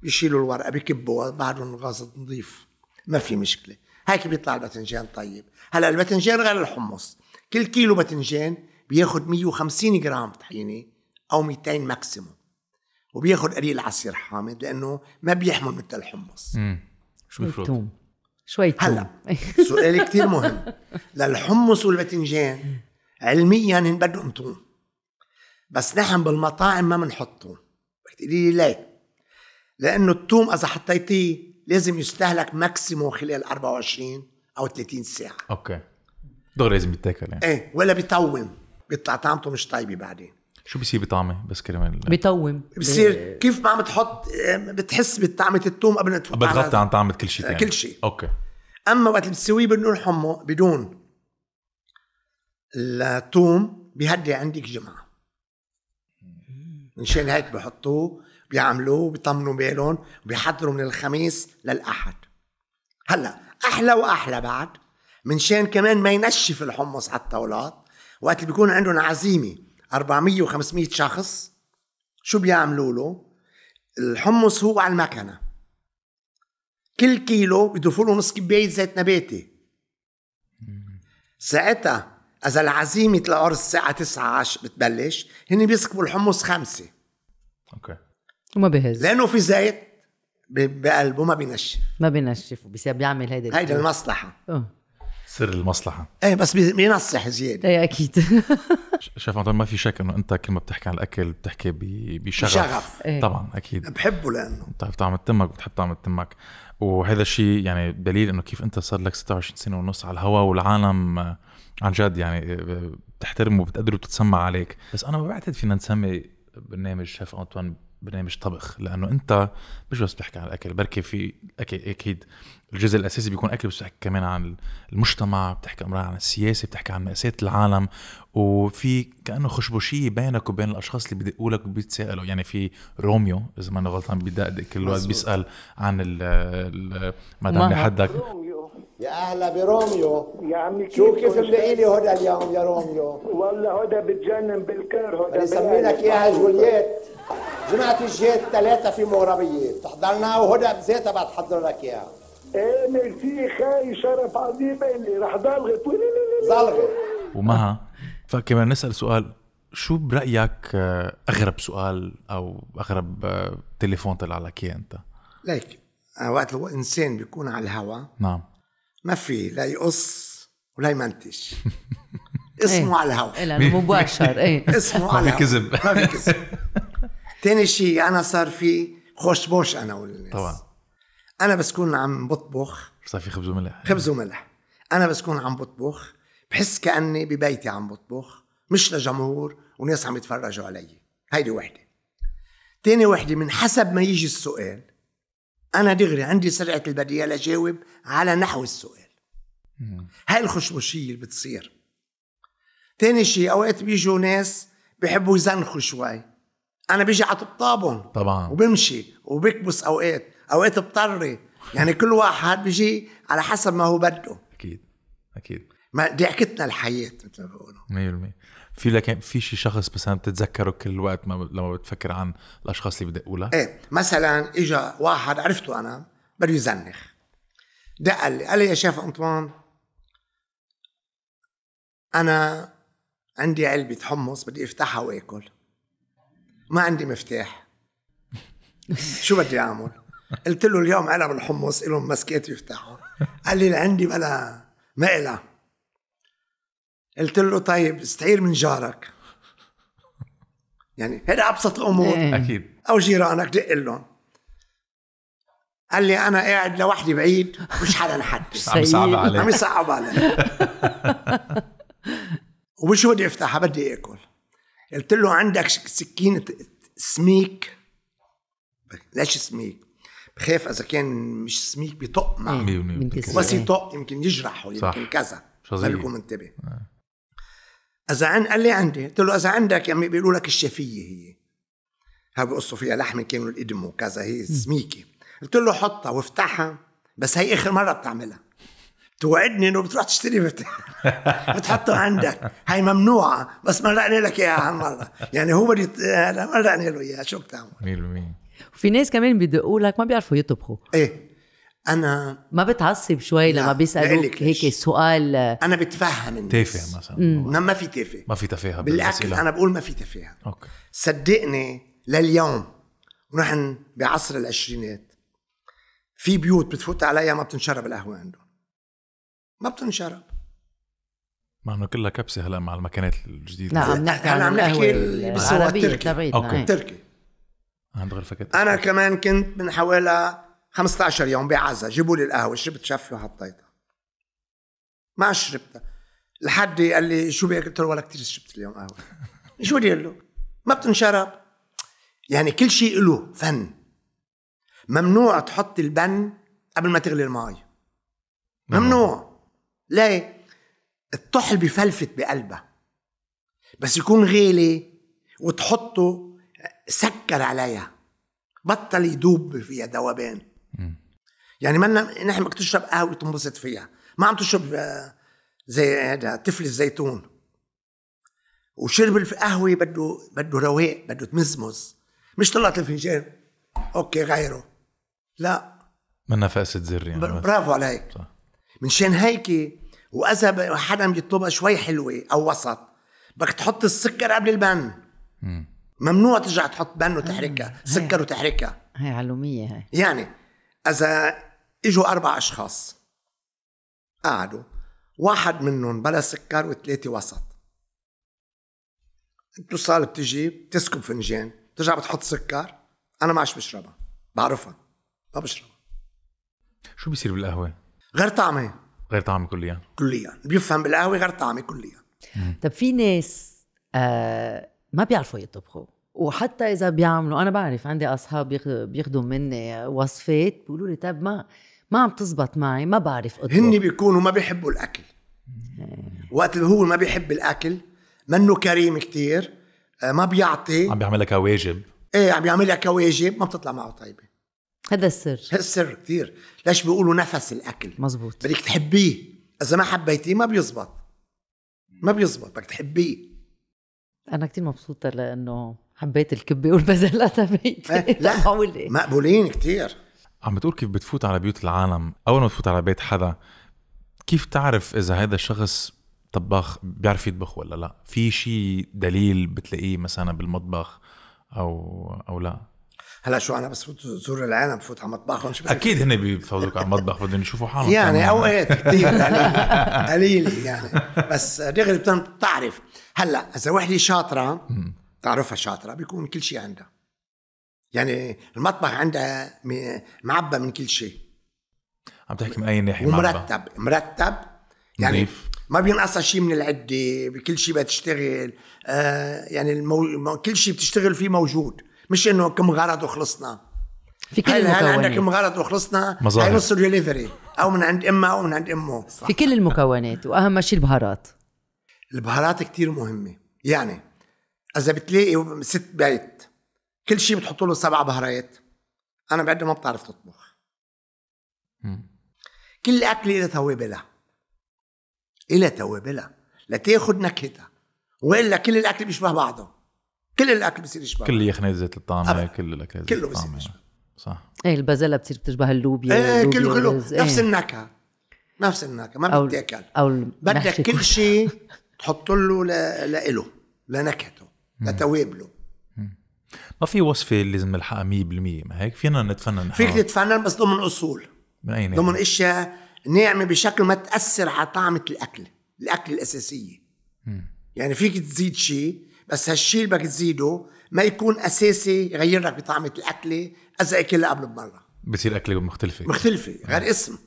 بيشيلوا الورقة بكبوها بعدهم غاز نظيف ما في مشكلة هيك بيطلع الباتنجان طيب هلا الباتنجان غير الحمص كل كيلو باتنجان بياخد 150 جرام طحينة أو 200 ماكسيموم وبياخد قليل عصير حامض لأنه ما بيحمل مثل الحمص شو شوي هلا سؤال كثير مهم للحمص والباذنجان علميا هن بدهم توم بس نحن بالمطاعم ما بنحط توم بتقولي لي ليه؟ لانه التوم اذا حطيتيه لازم يستهلك ماكسيموم خلال 24 او 30 ساعه اوكي دغري لازم يتاكل يعني ايه ولا بيطوم بيطلع طعمته مش طيبه بعدين شو بيصير بطعمه بس كرمال بيطوم بصير كيف ما عم تحط بتحس بطعمه الثوم قبل ما بتغطي عن طعمه كل شيء ثاني آه، كل شيء اوكي اما وقت اللي بتسويه بدون حمو بدون الثوم بيهدي عندك جمعه مشان هيك بحطوه بيعملوه بيطمنوا بالهم بيحضروا من الخميس للاحد هلا احلى واحلى بعد منشان كمان ما ينشف الحمص على الطاولات وقت اللي بيكون عندهم عزيمه 400 و500 شخص شو بيعملوا له الحمص هو على المكنه كل كيلو بيضيفوا له نص كبايه زيت نباتي ساعتها اذا العزيمه العرس الساعه 9 بتبلش هن بيسكبوا الحمص خمسه اوكي وما بهز لانه في زيت بقلبه ما بينشف ما بينشف بيعمل هيدا هيدا المصلحه أوه. سر المصلحه ايه بس بينصح زياده ايه اكيد شاف ما في شك انه انت كل ما بتحكي عن الاكل بتحكي بشغف بشغف ايه. طبعا اكيد بحبه لانه بتعرف طعم تمك بتحب طعم تمك وهذا الشيء يعني دليل انه كيف انت صار لك 26 سنه ونص على الهواء والعالم آه، عن جد يعني آه، بتحترمه وبتقدره وبتتسمع عليك بس انا ما بعتقد فينا نسمي برنامج شيف انطوان برنامج طبخ لانه انت مش بس بتحكي عن الاكل بركي في اكيد اكيد الجزء الاساسي بيكون اكل بس بتحكي كمان عن المجتمع بتحكي امرار عن السياسه بتحكي عن مأساة العالم وفي كانه خشبوشيه بينك وبين الاشخاص اللي بدقوا لك وبيتسالوا يعني في روميو اذا ما انا غلطان بيدقدق كل الوقت بيسال عن مدام لحدك يا أهلا بروميو يا عمي كيف شو كيف ملاقي لي هدى اليوم يا روميو والله هدى بتجنن بالكار هدى بدي اسمي اياها جولييت جمعة الجهات ثلاثة في مغربية بتحضرنا وهدى بذاتها حضر لك اياها ايه ميرسي خاي شرف عظيم اللي رح ضلغت ضلغت ومها فكمان نسأل سؤال شو برأيك آه، أغرب سؤال أو أغرب آه، تليفون طلع لك إياه أنت؟ ليك آه، وقت الإنسان بيكون على الهوا نعم ما في لا يقص ولا يمنتج اسمه إيه. على الهواء مباشر ايه اسمه على الهواء كذب ما في كذب ثاني شيء انا صار في خوش بوش انا والناس طبعا انا بس كون عم بطبخ صار في خبز وملح خبز وملح انا بس كون عم بطبخ بحس كاني ببيتي عم بطبخ مش لجمهور وناس عم يتفرجوا علي هيدي وحده تاني وحده من حسب ما يجي السؤال انا دغري عندي سرعه البديهه لجاوب على نحو السؤال هاي الخشوشيه اللي بتصير تاني شيء اوقات بيجوا ناس بحبوا يزنخوا شوي انا بيجي على طبطابهم طبعا وبمشي وبكبس اوقات اوقات بطري يعني كل واحد بيجي على حسب ما هو بده اكيد اكيد ما ضحكتنا الحياه مثل ما بيقولوا 100% في لك في شي شخص مثلا بتتذكره كل الوقت ما لما بتفكر عن الاشخاص اللي بدقوا لك؟ ايه مثلا اجى واحد عرفته انا بده يزنخ دق لي قال لي يا شيخ انطوان انا عندي علبة حمص بدي افتحها واكل ما عندي مفتاح شو بدي اعمل؟ قلت له اليوم علب الحمص لهم مسكات يفتحوا قال لي اللي عندي بلا ما إلها قلت له طيب استعير من جارك يعني هيدا ابسط الامور إيه. اكيد او جيرانك دق لهم قال لي انا قاعد لوحدي بعيد مش حدا حد عم يصعب علي عم يصعب علي ومش بدي افتحها بدي اكل قلت له عندك سكينه سميك ليش سميك بخاف اذا كان مش سميك بيطق معه بس يطق يمكن يجرحه يمكن كذا خليكم منتبه آه. اذا عن قال لي عندي قلت له اذا عندك يا يعني بيقولوا لك الشفيه هي ها بيقصوا فيها لحمه كانوا القدم وكذا هي سميكه قلت له حطها وافتحها بس هي اخر مره بتعملها توعدني انه بتروح تشتري بتحطه عندك هاي ممنوعه بس مرقنا لك اياها هالمره يعني هو بدي مرقنا له اياها شو بتعمل 100% وفي ناس كمان بيدقوا لك ما بيعرفوا يطبخوا ايه انا ما بتعصب شوي لما بيسالوك هيك سؤال انا بتفهم الناس تافه مثلا ما في تافه ما في تفاهه بالاكل انا بقول ما في تفاهه اوكي صدقني لليوم ونحن بعصر العشرينات في بيوت بتفوت عليها ما بتنشرب القهوه عندهم ما بتنشرب ما انه كلها كبسه هلا مع المكانات الجديده لا نعم، إيه، عم نحكي عن القهوه العربيه اوكي التركي نعم. عند غرفه انا كمان كنت من حوالي 15 يوم بعزة جيبوا لي القهوة شربت شفي وحطيتها ما شربتها لحد قال لي شو بك قلت له ولا كثير شربت اليوم قهوة شو بدي له ما بتنشرب يعني كل شيء له فن ممنوع تحط البن قبل ما تغلي المي ممنوع ليه الطحل بفلفت بقلبها بس يكون غالي وتحطه سكر عليها بطل يدوب فيها ذوبان يعني ما نحن بدك تشرب قهوه تنبسط فيها ما عم تشرب آه، زي هذا تفل الزيتون وشرب القهوه بده بده رواق بده تمزمز مش طلعت الفنجان اوكي غيره لا منا فاسد زر يعني برافو عليك صح. من شان هيك واذا حدا بيطلبها شوي حلوه او وسط بدك تحط السكر قبل البن ممنوع ترجع تحط بن وتحركها آه، سكر وتحركها هي علوميه هي يعني اذا اجوا اربع اشخاص قعدوا واحد منهم بلا سكر وثلاثه وسط بتوصل بتجي بتسكب فنجان بترجع بتحط سكر انا ما عادش بشربها بعرفها ما بشربها شو بيصير بالقهوه؟ غير طعمه غير طعمه كليا كليا بيفهم بالقهوه غير طعمه كليا طب في ناس آه ما بيعرفوا يطبخوا وحتى اذا بيعملوا انا بعرف عندي اصحاب بياخذوا مني وصفات بيقولوا لي طب ما ما عم تزبط معي ما بعرف اطبخ هن بيكونوا ما بيحبوا الاكل وقت اللي هو ما بيحب الاكل منه كريم كتير آه، ما بيعطي عم بيعملها كواجب ايه عم بيعملها كواجب ما بتطلع معه طيبه هذا السر هذا السر كثير ليش بيقولوا نفس الاكل مزبوط بدك تحبيه اذا ما حبيتيه ما بيزبط ما بيزبط بدك تحبيه انا كثير مبسوطه لانه حبيت الكبه والبزلة تبعتي إيه، لا مقبولين كثير عم بتقول كيف بتفوت على بيوت العالم اول ما بتفوت على بيت حدا كيف تعرف اذا هذا الشخص طباخ بيعرف يطبخ ولا لا في شيء دليل بتلاقيه مثلا بالمطبخ او او لا هلا شو انا بس زور العالم بفوت على مطبخهم شو اكيد هن بيفوتوك على المطبخ بدهم يشوفوا حالهم يعني اوقات كثير قليل قليل يعني بس دغري بتعرف هلا اذا وحده شاطره تعرفها شاطره بيكون كل شيء عندها يعني المطبخ عندها معبى من كل شيء عم تحكي من اي ناحيه ومرتب مرتب يعني مريف. ما بينقصها شيء من العده بكل شيء بتشتغل آه يعني المو... كل شيء بتشتغل فيه موجود مش انه كم غرض وخلصنا في كل المكونات عندك كم غرض وخلصنا هاي نص دليفري او من عند امها او من عند امه صح. في كل المكونات واهم شيء البهارات البهارات كتير مهمه يعني اذا بتلاقي ست بيت كل شيء بتحط له سبع بهارات انا بعد ما بتعرف تطبخ كل اكله لها توابلها لها توابلها لتاخذ نكهتها والا كل الاكل بيشبه بعضه كل الاكل بصير يشبه كل يخنيت زيت الطعميه كل الاكل كله بيصير يشبه صح ايه البازلا بتصير بتشبه اللوبيا ايه كله كله إيه. نفس النكهه نفس النكهه ما بتاكل او بدك كل شيء تحط له لإله لنكهته لتوابله ما في وصفه لازم نلحقها 100% ما هيك فينا نتفنن فيك تتفنن بس ضمن اصول من اي ناحيه؟ ضمن اشياء ناعمه بشكل ما تاثر على طعمه الاكل الاكل الاساسيه م. يعني فيك تزيد شيء بس هالشيء اللي بدك تزيده ما يكون اساسي يغير لك بطعمه الاكله اذا اكلها قبل بمره بتصير اكله مختلفه مختلفه غير اسم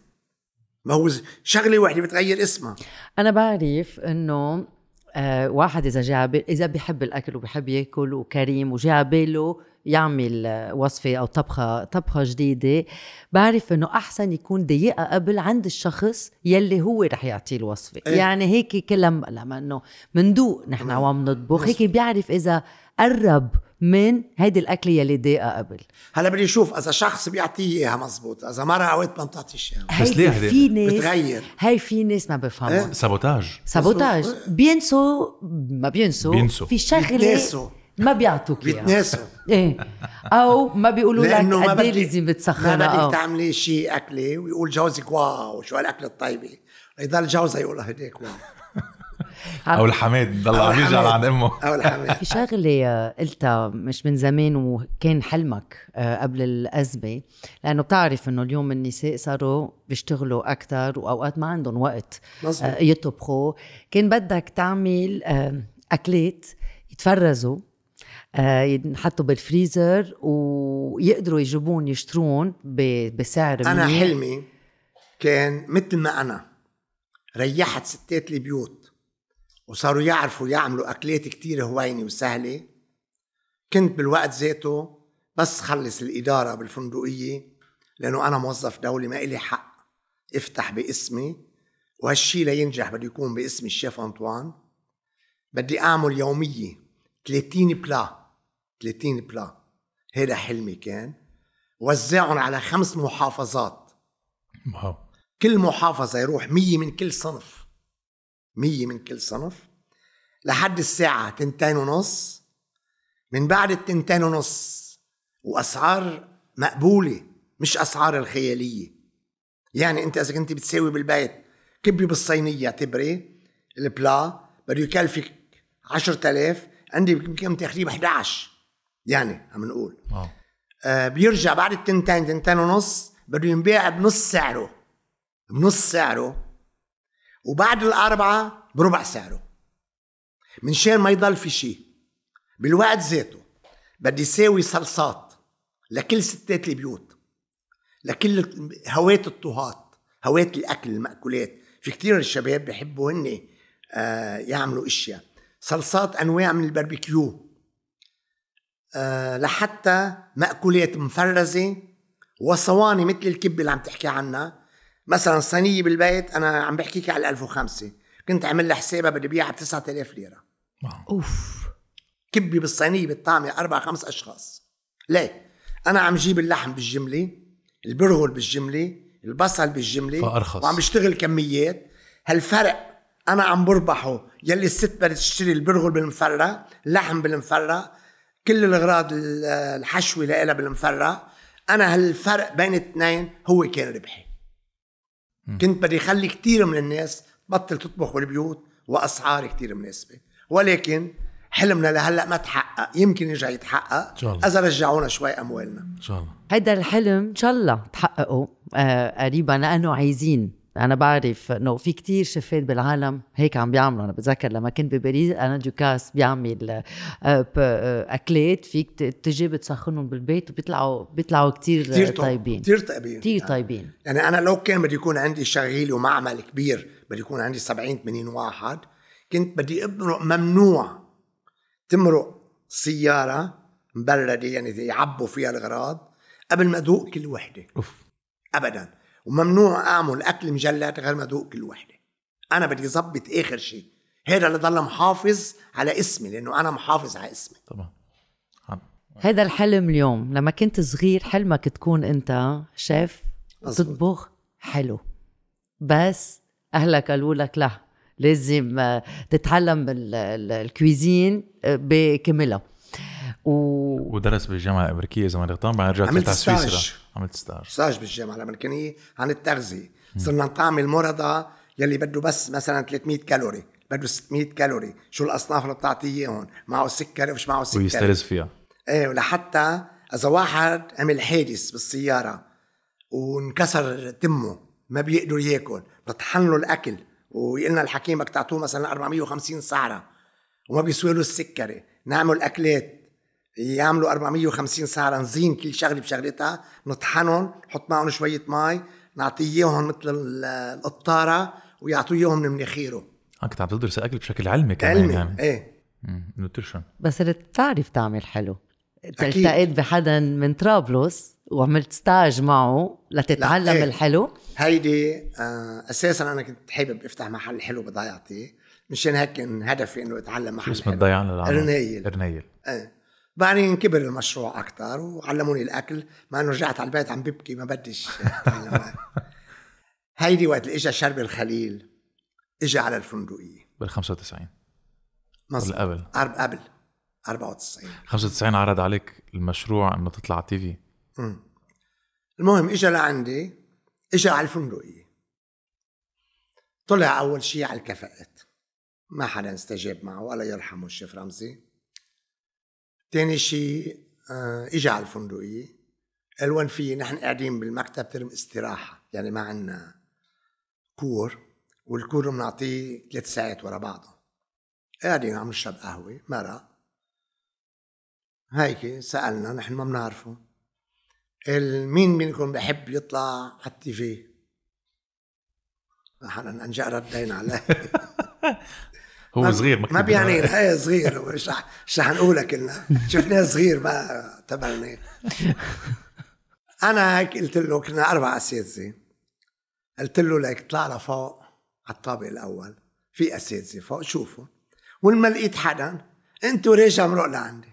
ما هو شغله وحده بتغير اسمها انا بعرف انه آه، واحد اذا جاب اذا بحب الاكل وبحب ياكل وكريم وجاء باله يعمل آه، وصفه او طبخه طبخه جديده بعرف انه احسن يكون دقيقه قبل عند الشخص يلي هو رح يعطيه الوصفه إيه؟ يعني هيك كلما لما انه مندوق نحن عم نطبخ هيك بيعرف اذا قرب من هيدي الاكله يلي ضايقه قبل هلا بدي اشوف اذا شخص بيعطيه اياها مزبوط اذا مره عويت ما بتعطيش اياها بس ليه في ناس بتغير هي في ناس ما بفهمها إيه؟ سابوتاج سابوتاج بينسوا ما بينسوا بينسوا في شغله بيتناسوا ما بيعطوك اياها بيتناسوا ايه او ما بيقولوا لك قد ايه لازم بتسخنها ما بدك تعملي شيء اكله ويقول جوزك واو شو هالاكله الطيبه يضل جوزها يقول هديك واو او الحماد ضل عم يجعل عن امه او الحماد في شغله قلتها مش من زمان وكان حلمك آه، قبل الازمه لانه بتعرف انه اليوم النساء صاروا بيشتغلوا اكثر واوقات ما عندهم وقت آه، يطبخوا كان بدك تعمل آه، اكلات يتفرزوا ينحطوا بالفريزر ويقدروا يجيبون يشترون بسعر انا حلمي كان مثل ما انا ريحت ستات البيوت وصاروا يعرفوا يعملوا أكلات كتير هوينة وسهلة كنت بالوقت ذاته بس خلص الإدارة بالفندقية لأنه أنا موظف دولي ما إلي حق افتح باسمي وهالشي لينجح بده يكون باسم الشيف أنطوان بدي أعمل يومية 30 بلا 30 بلا هذا حلمي كان وزعهم على خمس محافظات كل محافظة يروح مية من كل صنف مية من كل صنف لحد الساعة تنتين ونص من بعد التنتين ونص وأسعار مقبولة مش أسعار الخيالية يعني أنت إذا كنت بتساوي بالبيت كبي بالصينية تبري البلا بده يكلفك 10000 عندي تاخذيه ب 11 يعني عم نقول آه بيرجع بعد التنتين تنتين ونص بده ينباع بنص سعره بنص سعره وبعد الأربعة بربع سعره منشان ما يضل في شيء بالوقت ذاته بدي ساوي صلصات لكل ستات البيوت لكل هوات الطهات هوات الأكل المأكولات في كتير الشباب بحبوا هن آه، يعملوا اشياء صلصات انواع من الباربيكيو آه، لحتى مأكولات مفرزة وصواني مثل الكبة اللي عم تحكي عنها مثلا صينيه بالبيت انا عم بحكيك على 1005 كنت عامل لها حسابها بدي بيعها ب 9000 ليره اوف كبي بالصينيه بالطعمه اربع خمس اشخاص ليه؟ انا عم جيب اللحم بالجمله البرغل بالجمله البصل بالجمله فارخص وعم بشتغل كميات هالفرق انا عم بربحه يلي الست بدها تشتري البرغل بالمفرق اللحم بالمفرق كل الاغراض الحشوه لها بالمفرق انا هالفرق بين الاثنين هو كان ربحي كنت بدي خلي كثير من الناس تبطل تطبخ بالبيوت واسعار كثير مناسبه ولكن حلمنا لهلا ما تحقق يمكن يرجع يتحقق ان شاء الله اذا رجعونا شوي اموالنا ان شاء الله هيدا الحلم ان شاء الله تحققه آه قريبا لانه عايزين انا بعرف انه في كتير شفات بالعالم هيك عم بيعملوا انا بتذكر لما كنت بباريس انا دوكاس بيعمل آه، آه، اكلات فيك تجي بتسخنهم بالبيت وبيطلعوا بيطلعوا كتير, كتير طيب، طيبين كتير طيبين كتير يعني. طيبين يعني انا لو كان بدي يكون عندي شغيل ومعمل كبير بدي يكون عندي 70 80 واحد كنت بدي ابرق ممنوع تمرق سياره مبرده يعني يعبوا فيها الغراض قبل ما ادوق كل وحده اوف ابدا وممنوع اعمل اكل مجلات غير ما ذوق كل وحده انا بدي ظبط اخر شيء هذا اللي ضل محافظ على اسمي لانه انا محافظ على اسمي طبعا هذا الحلم اليوم لما كنت صغير حلمك تكون انت شيف تطبخ حلو بس اهلك قالوا لك لا لازم آه، تتعلم الكويزين آه، بكاملها و... ودرس بالجامعه الامريكيه اذا ما غلطان بعدين رجعت عملت ستاج عملت ستاج ستاج بالجامعه الامريكيه عن التغذيه صرنا نطعم المرضى يلي بده بس مثلا 300 كالوري بده 600 كالوري شو الاصناف اللي بتعطيه اياهم معه سكري ومش معه سكري ويسترز فيها ايه ولحتى اذا واحد عمل حادث بالسياره وانكسر تمه ما بيقدر ياكل بطحن له الاكل ويقلنا الحكيم بدك تعطوه مثلا 450 سعره وما بيسوي له السكري نعمل اكلات يعملوا 450 سعره نزين كل شغله بشغلتها نطحنهم نحط معهم شويه مي نعطيه اياهم مثل القطاره ويعطوا اياهم من مناخيره كنت عم تدرس الاكل بشكل علمي كمان علمي يعني. ايه نوتريشن بس بتعرف تعمل حلو التقيت بحدا من طرابلس وعملت ستاج معه لتتعلم لا. ايه. الحلو هيدي آه اساسا انا كنت حابب افتح محل حلو بضيعتي مشان هيك كان هدفي انه اتعلم محل شو اسم الضيعه العربي؟ ارنيل رنايل ايه بعدين كبر المشروع اكثر وعلموني الاكل مع انه رجعت على البيت عم ببكي ما بديش هيدي وقت اللي اجى شرب الخليل اجى على الفندقيه بال 95 مظبوط قبل قبل 94 95 عرض عليك المشروع انه تطلع على التي في المهم اجى لعندي اجى على الفندقيه طلع اول شيء على الكفاءات ما حدا استجاب معه الله يرحمه الشيخ رمزي تاني شيء آه، اجى على الفندقية قال وين في نحن قاعدين بالمكتب ترم استراحة يعني ما عنا كور والكور بنعطيه ثلاث ساعات ورا بعضهم قاعدين عم نشرب قهوة مرق هيك سألنا نحن ما بنعرفه قال مين منكم بحب يطلع على التيفي؟ نحن انجأ ردينا عليه هو صغير ما, ما بيعني الحياة صغير مش رح نقولها كلنا شفناه صغير ما تبعنا انا هيك قلت له كنا اربع اساتذه قلت له ليك طلع لفوق على الطابق الاول في اساتذه فوق شوفوا وين ما لقيت حدا انتوا وراجع مرق لعندي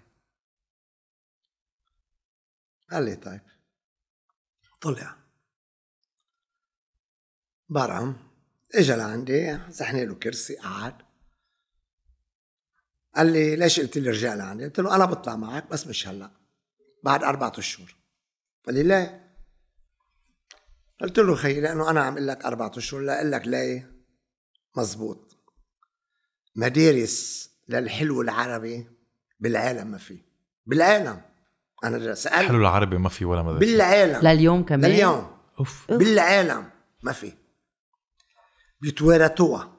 قال لي طيب طلع برم اجى لعندي زحني له كرسي قعد قال لي ليش قلت لي رجع لعندي؟ قلت له انا بطلع معك بس مش هلا بعد أربعة اشهر قال لي ليه؟ قلت له خيي لانه انا عم اقول لك أربعة اشهر لاقول لك ليه مزبوط مدارس للحلو العربي بالعالم ما في بالعالم انا سالت الحلو العربي ما في ولا مدرسه بالعالم لليوم كمان لليوم اوف بالعالم ما في بيتوارثوها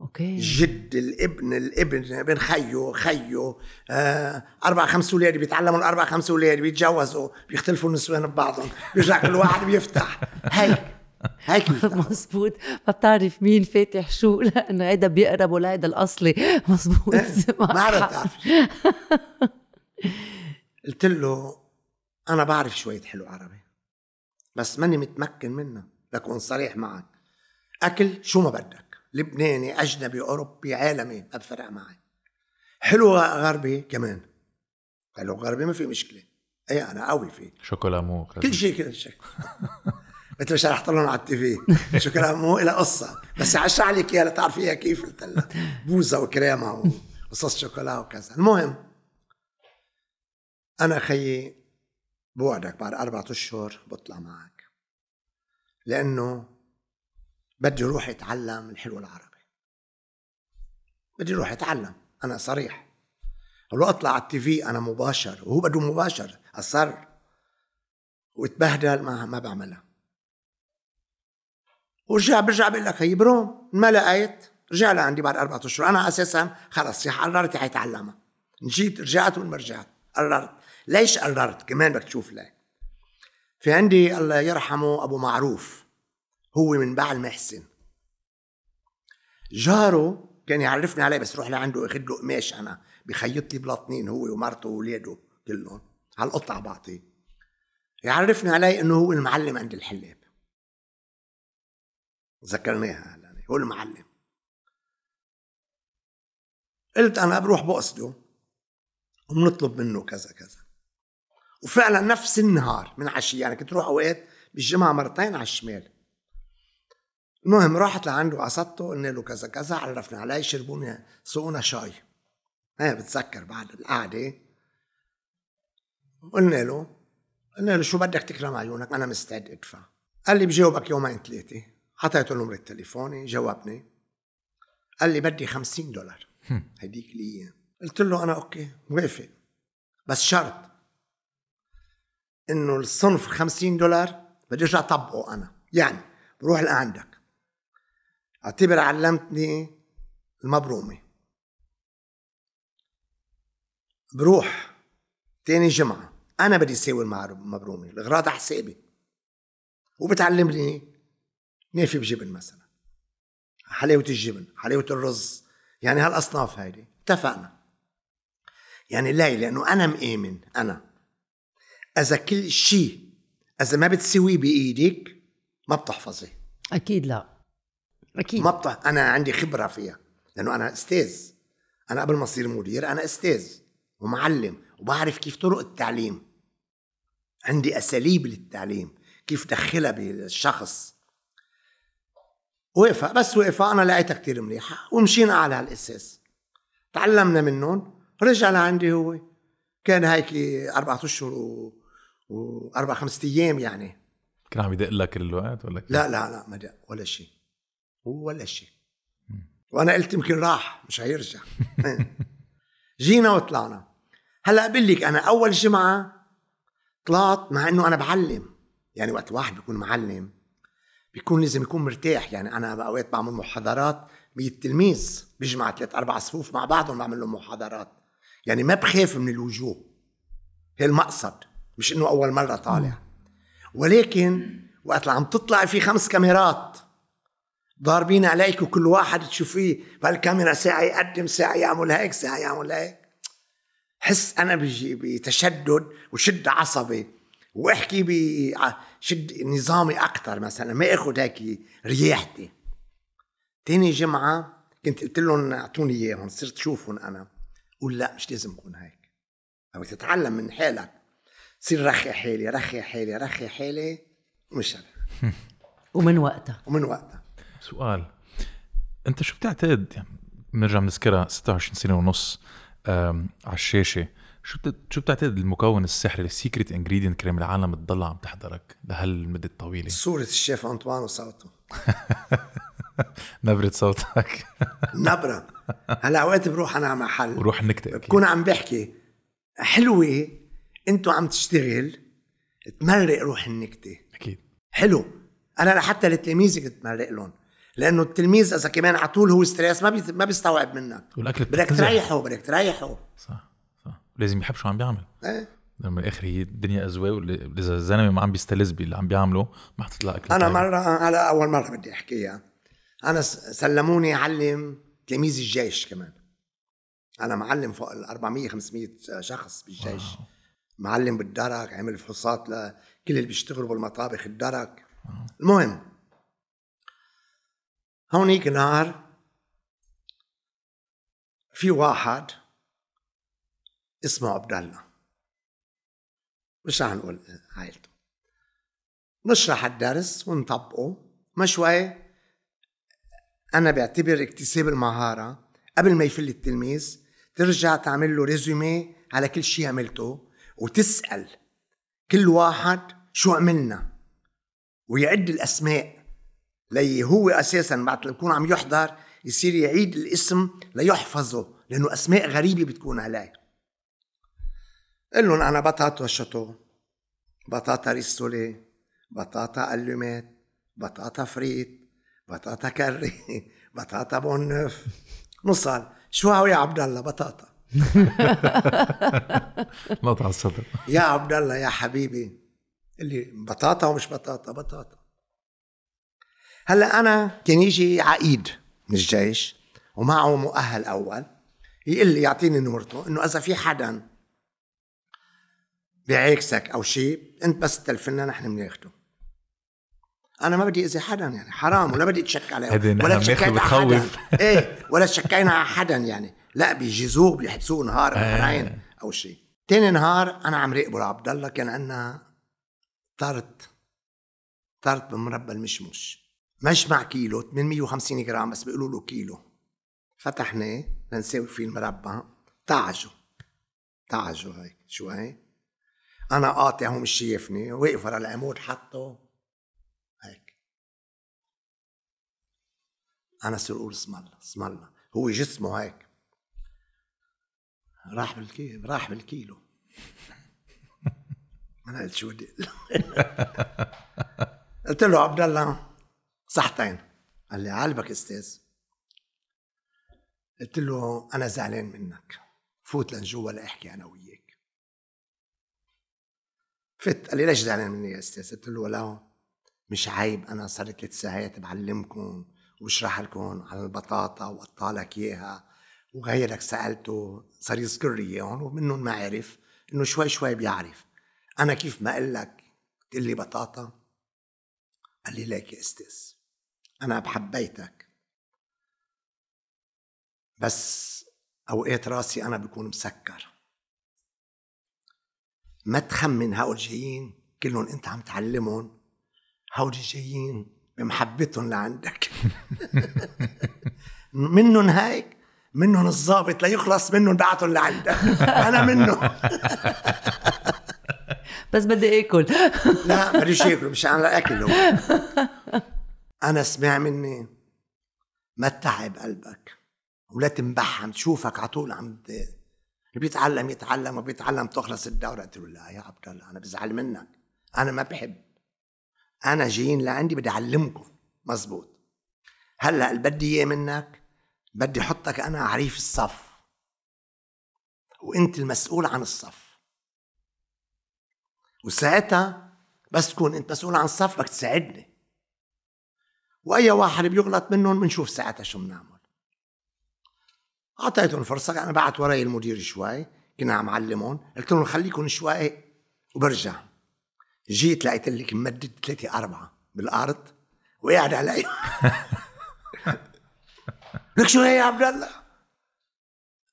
اوكي جد الابن الابن ابن خيه خيه آه اربع خمس اولاد بيتعلموا الاربع خمس اولاد بيتجوزوا بيختلفوا النسوان ببعضهم بيرجع كل واحد بيفتح هي هيك مزبوط ما بتعرف مين فاتح شو لانه هيدا بيقرب هيدا الاصلي مزبوط إيه، ما عرفت قلت له انا بعرف شويه حلو عربي بس ماني متمكن منها لكون صريح معك اكل شو ما بدك لبناني أجنبي أوروبي عالمي ما بفرق معي حلو غربي كمان حلو غربي ما في مشكلة أي أنا قوي فيه شوكولا مو كل شيء كل شيء مثل ما شرحت لهم على التيفي شوكولا مو إلى قصه بس عشر عليك اياها لتعرفيها كيف التلا بوزه وكريمه وقصص شوكولا وكذا المهم انا خيي بوعدك بعد أربعة اشهر بطلع معك لانه بدي روح اتعلم الحلو العربي بدي روح اتعلم انا صريح لو اطلع على التيفي انا مباشر وهو بده مباشر اصر واتبهدل ما ما بعملها ورجع برجع بقول لك هي بروم ما لقيت رجع لعندي بعد أربعة اشهر انا اساسا خلص قررت حيتعلمها جيت رجعت وما رجعت قررت ليش قررت كمان بدك تشوف ليه في عندي الله يرحمه ابو معروف هو من بعد محسن جاره كان يعرفني عليه بس روح لعنده اخذ له قماش انا بخيط لي بلاطنين هو ومرته واولاده كلهم على القطعه بعطيه يعرفني علي انه هو المعلم عند الحلاب ذكرناها هلا هو المعلم قلت انا بروح بقصده وبنطلب منه كذا كذا وفعلا نفس النهار من عشية انا يعني كنت روح اوقات بالجمعه مرتين على الشمال المهم راحت لعنده قصدته قلنا له كذا كذا عرفنا عليه شربونا سقونا شاي ايه بتذكر بعد القعده قلنا له قلنا له شو بدك تكرم عيونك انا مستعد ادفع قال لي بجاوبك يومين ثلاثه حطيت له نمرة تليفوني جاوبني قال لي بدي 50 دولار هديك لي قلت له انا اوكي موافق بس شرط انه الصنف 50 دولار بدي ارجع طبقه انا يعني بروح لعندك اعتبر علمتني المبرومة بروح تاني جمعة أنا بدي ساوي المبرومة الأغراض على حسابي وبتعلمني نافي بجبن مثلا حلاوة الجبن حلاوة الرز يعني هالأصناف هيدي اتفقنا يعني لا لأنه أنا مآمن أنا إذا كل شيء إذا ما بتسويه بإيدك ما بتحفظيه أكيد لا اكيد ما انا عندي خبره فيها لانه انا استاذ انا قبل ما اصير مدير انا استاذ ومعلم وبعرف كيف طرق التعليم عندي اساليب للتعليم كيف دخلها بالشخص وقفة بس وقفة انا لقيتها كتير منيحه ومشينا على هالاساس تعلمنا منهم رجع لعندي هو كان هيك اربعة اشهر و... واربع خمسة ايام يعني كان عم يدق لك الوقت ولا كيف؟ لا لا لا ما دق ولا شيء ولا شيء وانا قلت يمكن راح مش هيرجع جينا وطلعنا هلا بقول لك انا اول جمعه طلعت مع انه انا بعلم يعني وقت الواحد بيكون معلم بيكون لازم يكون مرتاح يعني انا باوقات بعمل محاضرات 100 تلميذ بجمع ثلاث اربع صفوف مع بعضهم بعمل لهم محاضرات يعني ما بخاف من الوجوه هي المقصد مش انه اول مره طالع ولكن وقت عم تطلع في خمس كاميرات ضاربين عليك وكل واحد تشوفيه بالكاميرا ساعة يقدم ساعة يعمل هيك ساعة يعمل هيك حس أنا بتشدد وشد عصبي وأحكي بشد نظامي أكثر مثلا ما أخذ هيك رياحتي تاني جمعة كنت قلت لهم أعطوني إياهم صرت شوفهم أنا قول لا مش لازم أكون هيك أو تتعلم من حالك صير رخي حالي رخي حالي رخي حالي مش ومن وقتها ومن وقتها سؤال انت شو بتعتقد يعني بنرجع بنذكرها 26 سنه ونص على الشاشه شو شو بتعتقد المكون السحري السيكريت انجريدينت كريم العالم تضل عم تحضرك لهالمده الطويله صوره الشيف انطوان وصوته نبرة صوتك نبرة هلا اوقات بروح انا على محل بروح نكتب بكون عم بحكي حلوة انتو عم تشتغل تمرق روح النكتة اكيد حلو انا لحتى لتلاميذي كنت مرق لهم لانه التلميذ اذا كمان على طول هو ستريس ما ما بيستوعب منك والاكل بدك تريحه بدك تريحه صح صح لازم يحب شو عم بيعمل ايه لما الاخر هي الدنيا اذواق اذا الزلمه ما عم بيستلذ باللي عم بيعمله ما حتطلع اكل انا مره على اول مره بدي احكيها انا سلموني اعلم تلاميذ الجيش كمان انا معلم فوق ال 400 500 شخص بالجيش واو. معلم بالدرك عامل فحوصات لكل اللي بيشتغلوا بالمطابخ الدرك واو. المهم هونيك نهار في واحد اسمه عبد الله مش رح نقول عائلته نشرح الدرس ونطبقه ما شوي انا بعتبر اكتساب المهاره قبل ما يفل التلميذ ترجع تعمل له ريزومي على كل شيء عملته وتسال كل واحد شو عملنا ويعد الاسماء لي هو اساسا بعد يكون عم يحضر يصير يعيد الاسم ليحفظه لانه اسماء غريبه بتكون عليه قال لهم انا بطاطا شاتو بطاطا ريستولي بطاطا الومات بطاطا فريت بطاطا كري بطاطا بون نوف نصل شو هو يا عبد الله بطاطا نط الصدر يا عبد الله يا حبيبي اللي بطاطا ومش بطاطا بطاطا هلا انا كان يجي عقيد من الجيش ومعه مؤهل اول يقول لي يعطيني نورته انه اذا في حدا بعكسك او شيء انت بس تلفنا نحن بناخده انا ما بدي اذي حدا يعني حرام ولا بدي اتشك عليه ولا تشكيت على حدا ايه ولا تشكينا على حدا يعني لا بيجيزوه بيحبسوه نهار آه. او او شيء تاني نهار انا عم راقبه لعبد الله كان عندنا طرد طرد بمربى المشمش مجمع كيلو 850 جرام بس بيقولوا له كيلو فتحناه لنساوي فيه المربى تعجو تعجو هيك شوي انا قاطع هو مش شايفني واقف ورا العمود حطه هيك انا صرت اقول اسم الله اسم الله هو جسمه هيك راح بالكيلو راح بالكيلو انا قلت شو بدي قلت له عبد الله صحتين قال لي عالبك استاذ قلت له انا زعلان منك فوت لنجوا لاحكي انا وياك فت قال لي ليش زعلان مني يا استاذ قلت له ولو مش عيب انا صار لي ثلاث ساعات بعلمكم وبشرح لكم على البطاطا وقطع لك اياها وغيرك سالته صار يذكر لي اياهم ومنهم ما عرف انه شوي شوي بيعرف انا كيف ما اقول لك تقول لي بطاطا قال لي ليك يا استاذ أنا بحبيتك بس أوقات راسي أنا بكون مسكر ما تخمن هؤلاء الجايين كلهم أنت عم تعلمهم هؤلاء الجايين بمحبتهم لعندك منهم هيك منهم الضابط ليخلص منهم بعتهم لعندك انا منه بس بدي اكل لا بديش اكل مش على اكل هو أنا سمع مني ما تتعب قلبك ولا عم تشوفك على طول عم اللي بيتعلم يتعلم وبيتعلم تخلص الدورة قلت له لا يا عبد الله أنا بزعل منك أنا ما بحب أنا جايين لعندي بدي أعلمكم مزبوط هلا اللي بدي إياه منك بدي أحطك أنا عريف الصف وأنت المسؤول عن الصف وساعتها بس تكون أنت مسؤول عن الصف بدك تساعدني واي واحد بيغلط منهم بنشوف ساعتها شو بنعمل اعطيتهم فرصه انا بعت وراي المدير شوي كنا عم علمهم قلت لهم خليكم شوي إيه، وبرجع جيت لقيت لك ممدد ثلاثة أربعة بالأرض وقاعد علي لك شو هي يا عبد الله؟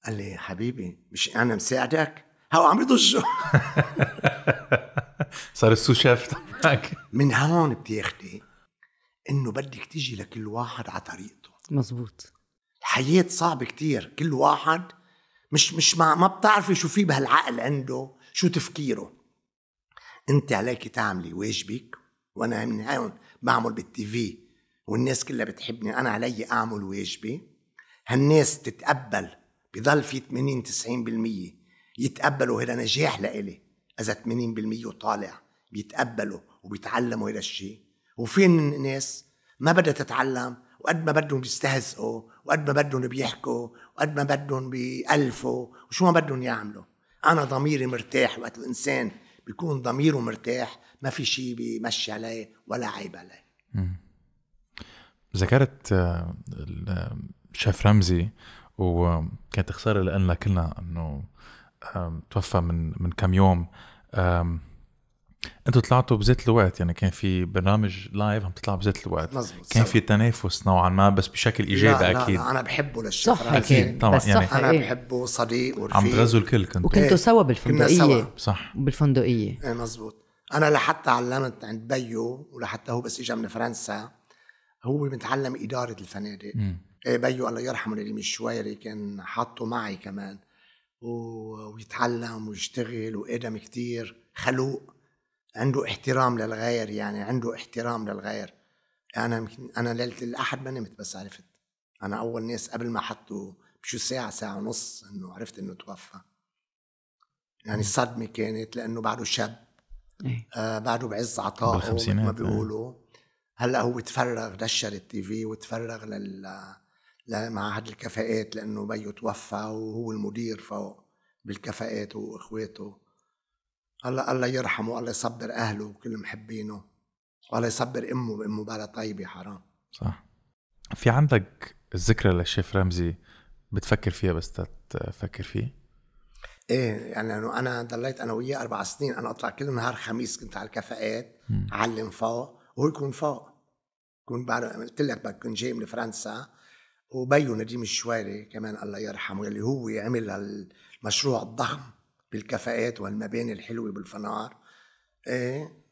قال لي حبيبي مش أنا مساعدك هو عم يضجوا صار السوشيف تبعك من هون بتاخدي انه بدك تيجي لكل واحد على طريقته مزبوط الحياة صعبة كتير كل واحد مش مش ما, ما بتعرفي شو في بهالعقل عنده شو تفكيره انت عليك تعملي واجبك وانا من هون بعمل بالتيفي والناس كلها بتحبني انا علي اعمل واجبي هالناس تتقبل بضل في 80 90% يتقبلوا هذا نجاح لإلي اذا 80% وطالع بيتقبلوا وبيتعلموا هذا الشيء وفين الناس ما بدها تتعلم وقد ما بدهم يستهزئوا وقد ما بدهم بيحكوا وقد ما بدهم بيألفوا وشو ما بدهم يعملوا أنا ضميري مرتاح وقت الإنسان بيكون ضميره مرتاح ما في شيء بيمشي عليه ولا عيب عليه ذكرت آه، الشيف آه، رمزي وكانت خساره لنا كلنا انه توفى من من كم يوم انتم طلعتوا بذات الوقت يعني كان في برنامج لايف عم تطلع بذات الوقت مزبوط كان صح. في تنافس نوعا ما بس بشكل ايجابي لا اكيد لا, لا انا بحبه للشهر صح اكيد طبعا بس يعني صح انا إيه؟ بحبه صديق ورفيق عم تغزوا الكل كنتوا إيه، وكنتوا إيه؟ سوا بالفندقيه سوا. صح بالفندقيه ايه مزبوط انا لحتى علمت عند بيو ولحتى هو بس اجى من فرنسا هو متعلم اداره الفنادق إيه بيو الله يرحمه اللي شوي اللي كان حاطه معي كمان و... ويتعلم ويشتغل وادم كتير خلوق عنده احترام للغير يعني عنده احترام للغير انا انا ليله الاحد ما نمت بس عرفت انا اول ناس قبل ما حطوا بشو ساعه ساعه ونص انه عرفت انه توفى يعني الصدمه كانت لانه بعده شاب إيه. آه بعده بعز عطائه مثل ما آه. بيقولوا هلا هو تفرغ دشر التي في وتفرغ لل لمعهد الكفاءات لانه بيو توفى وهو المدير فوق بالكفاءات واخواته الله الله يرحمه الله يصبر اهله وكل محبينه والله يصبر امه امه بلا طيبه حرام صح في عندك الذكرى للشيف رمزي بتفكر فيها بس تفكر فيه؟ ايه يعني انه انا ضليت انا وياه اربع سنين انا اطلع كل نهار خميس كنت على الكفاءات علم فوق وهو يكون فوق كنت بعرف قلت لك كنت جاي من فرنسا وبيو نديم الشواري كمان الله يرحمه اللي هو عمل المشروع الضخم بالكفاءات والمباني الحلوه بالفنار ايه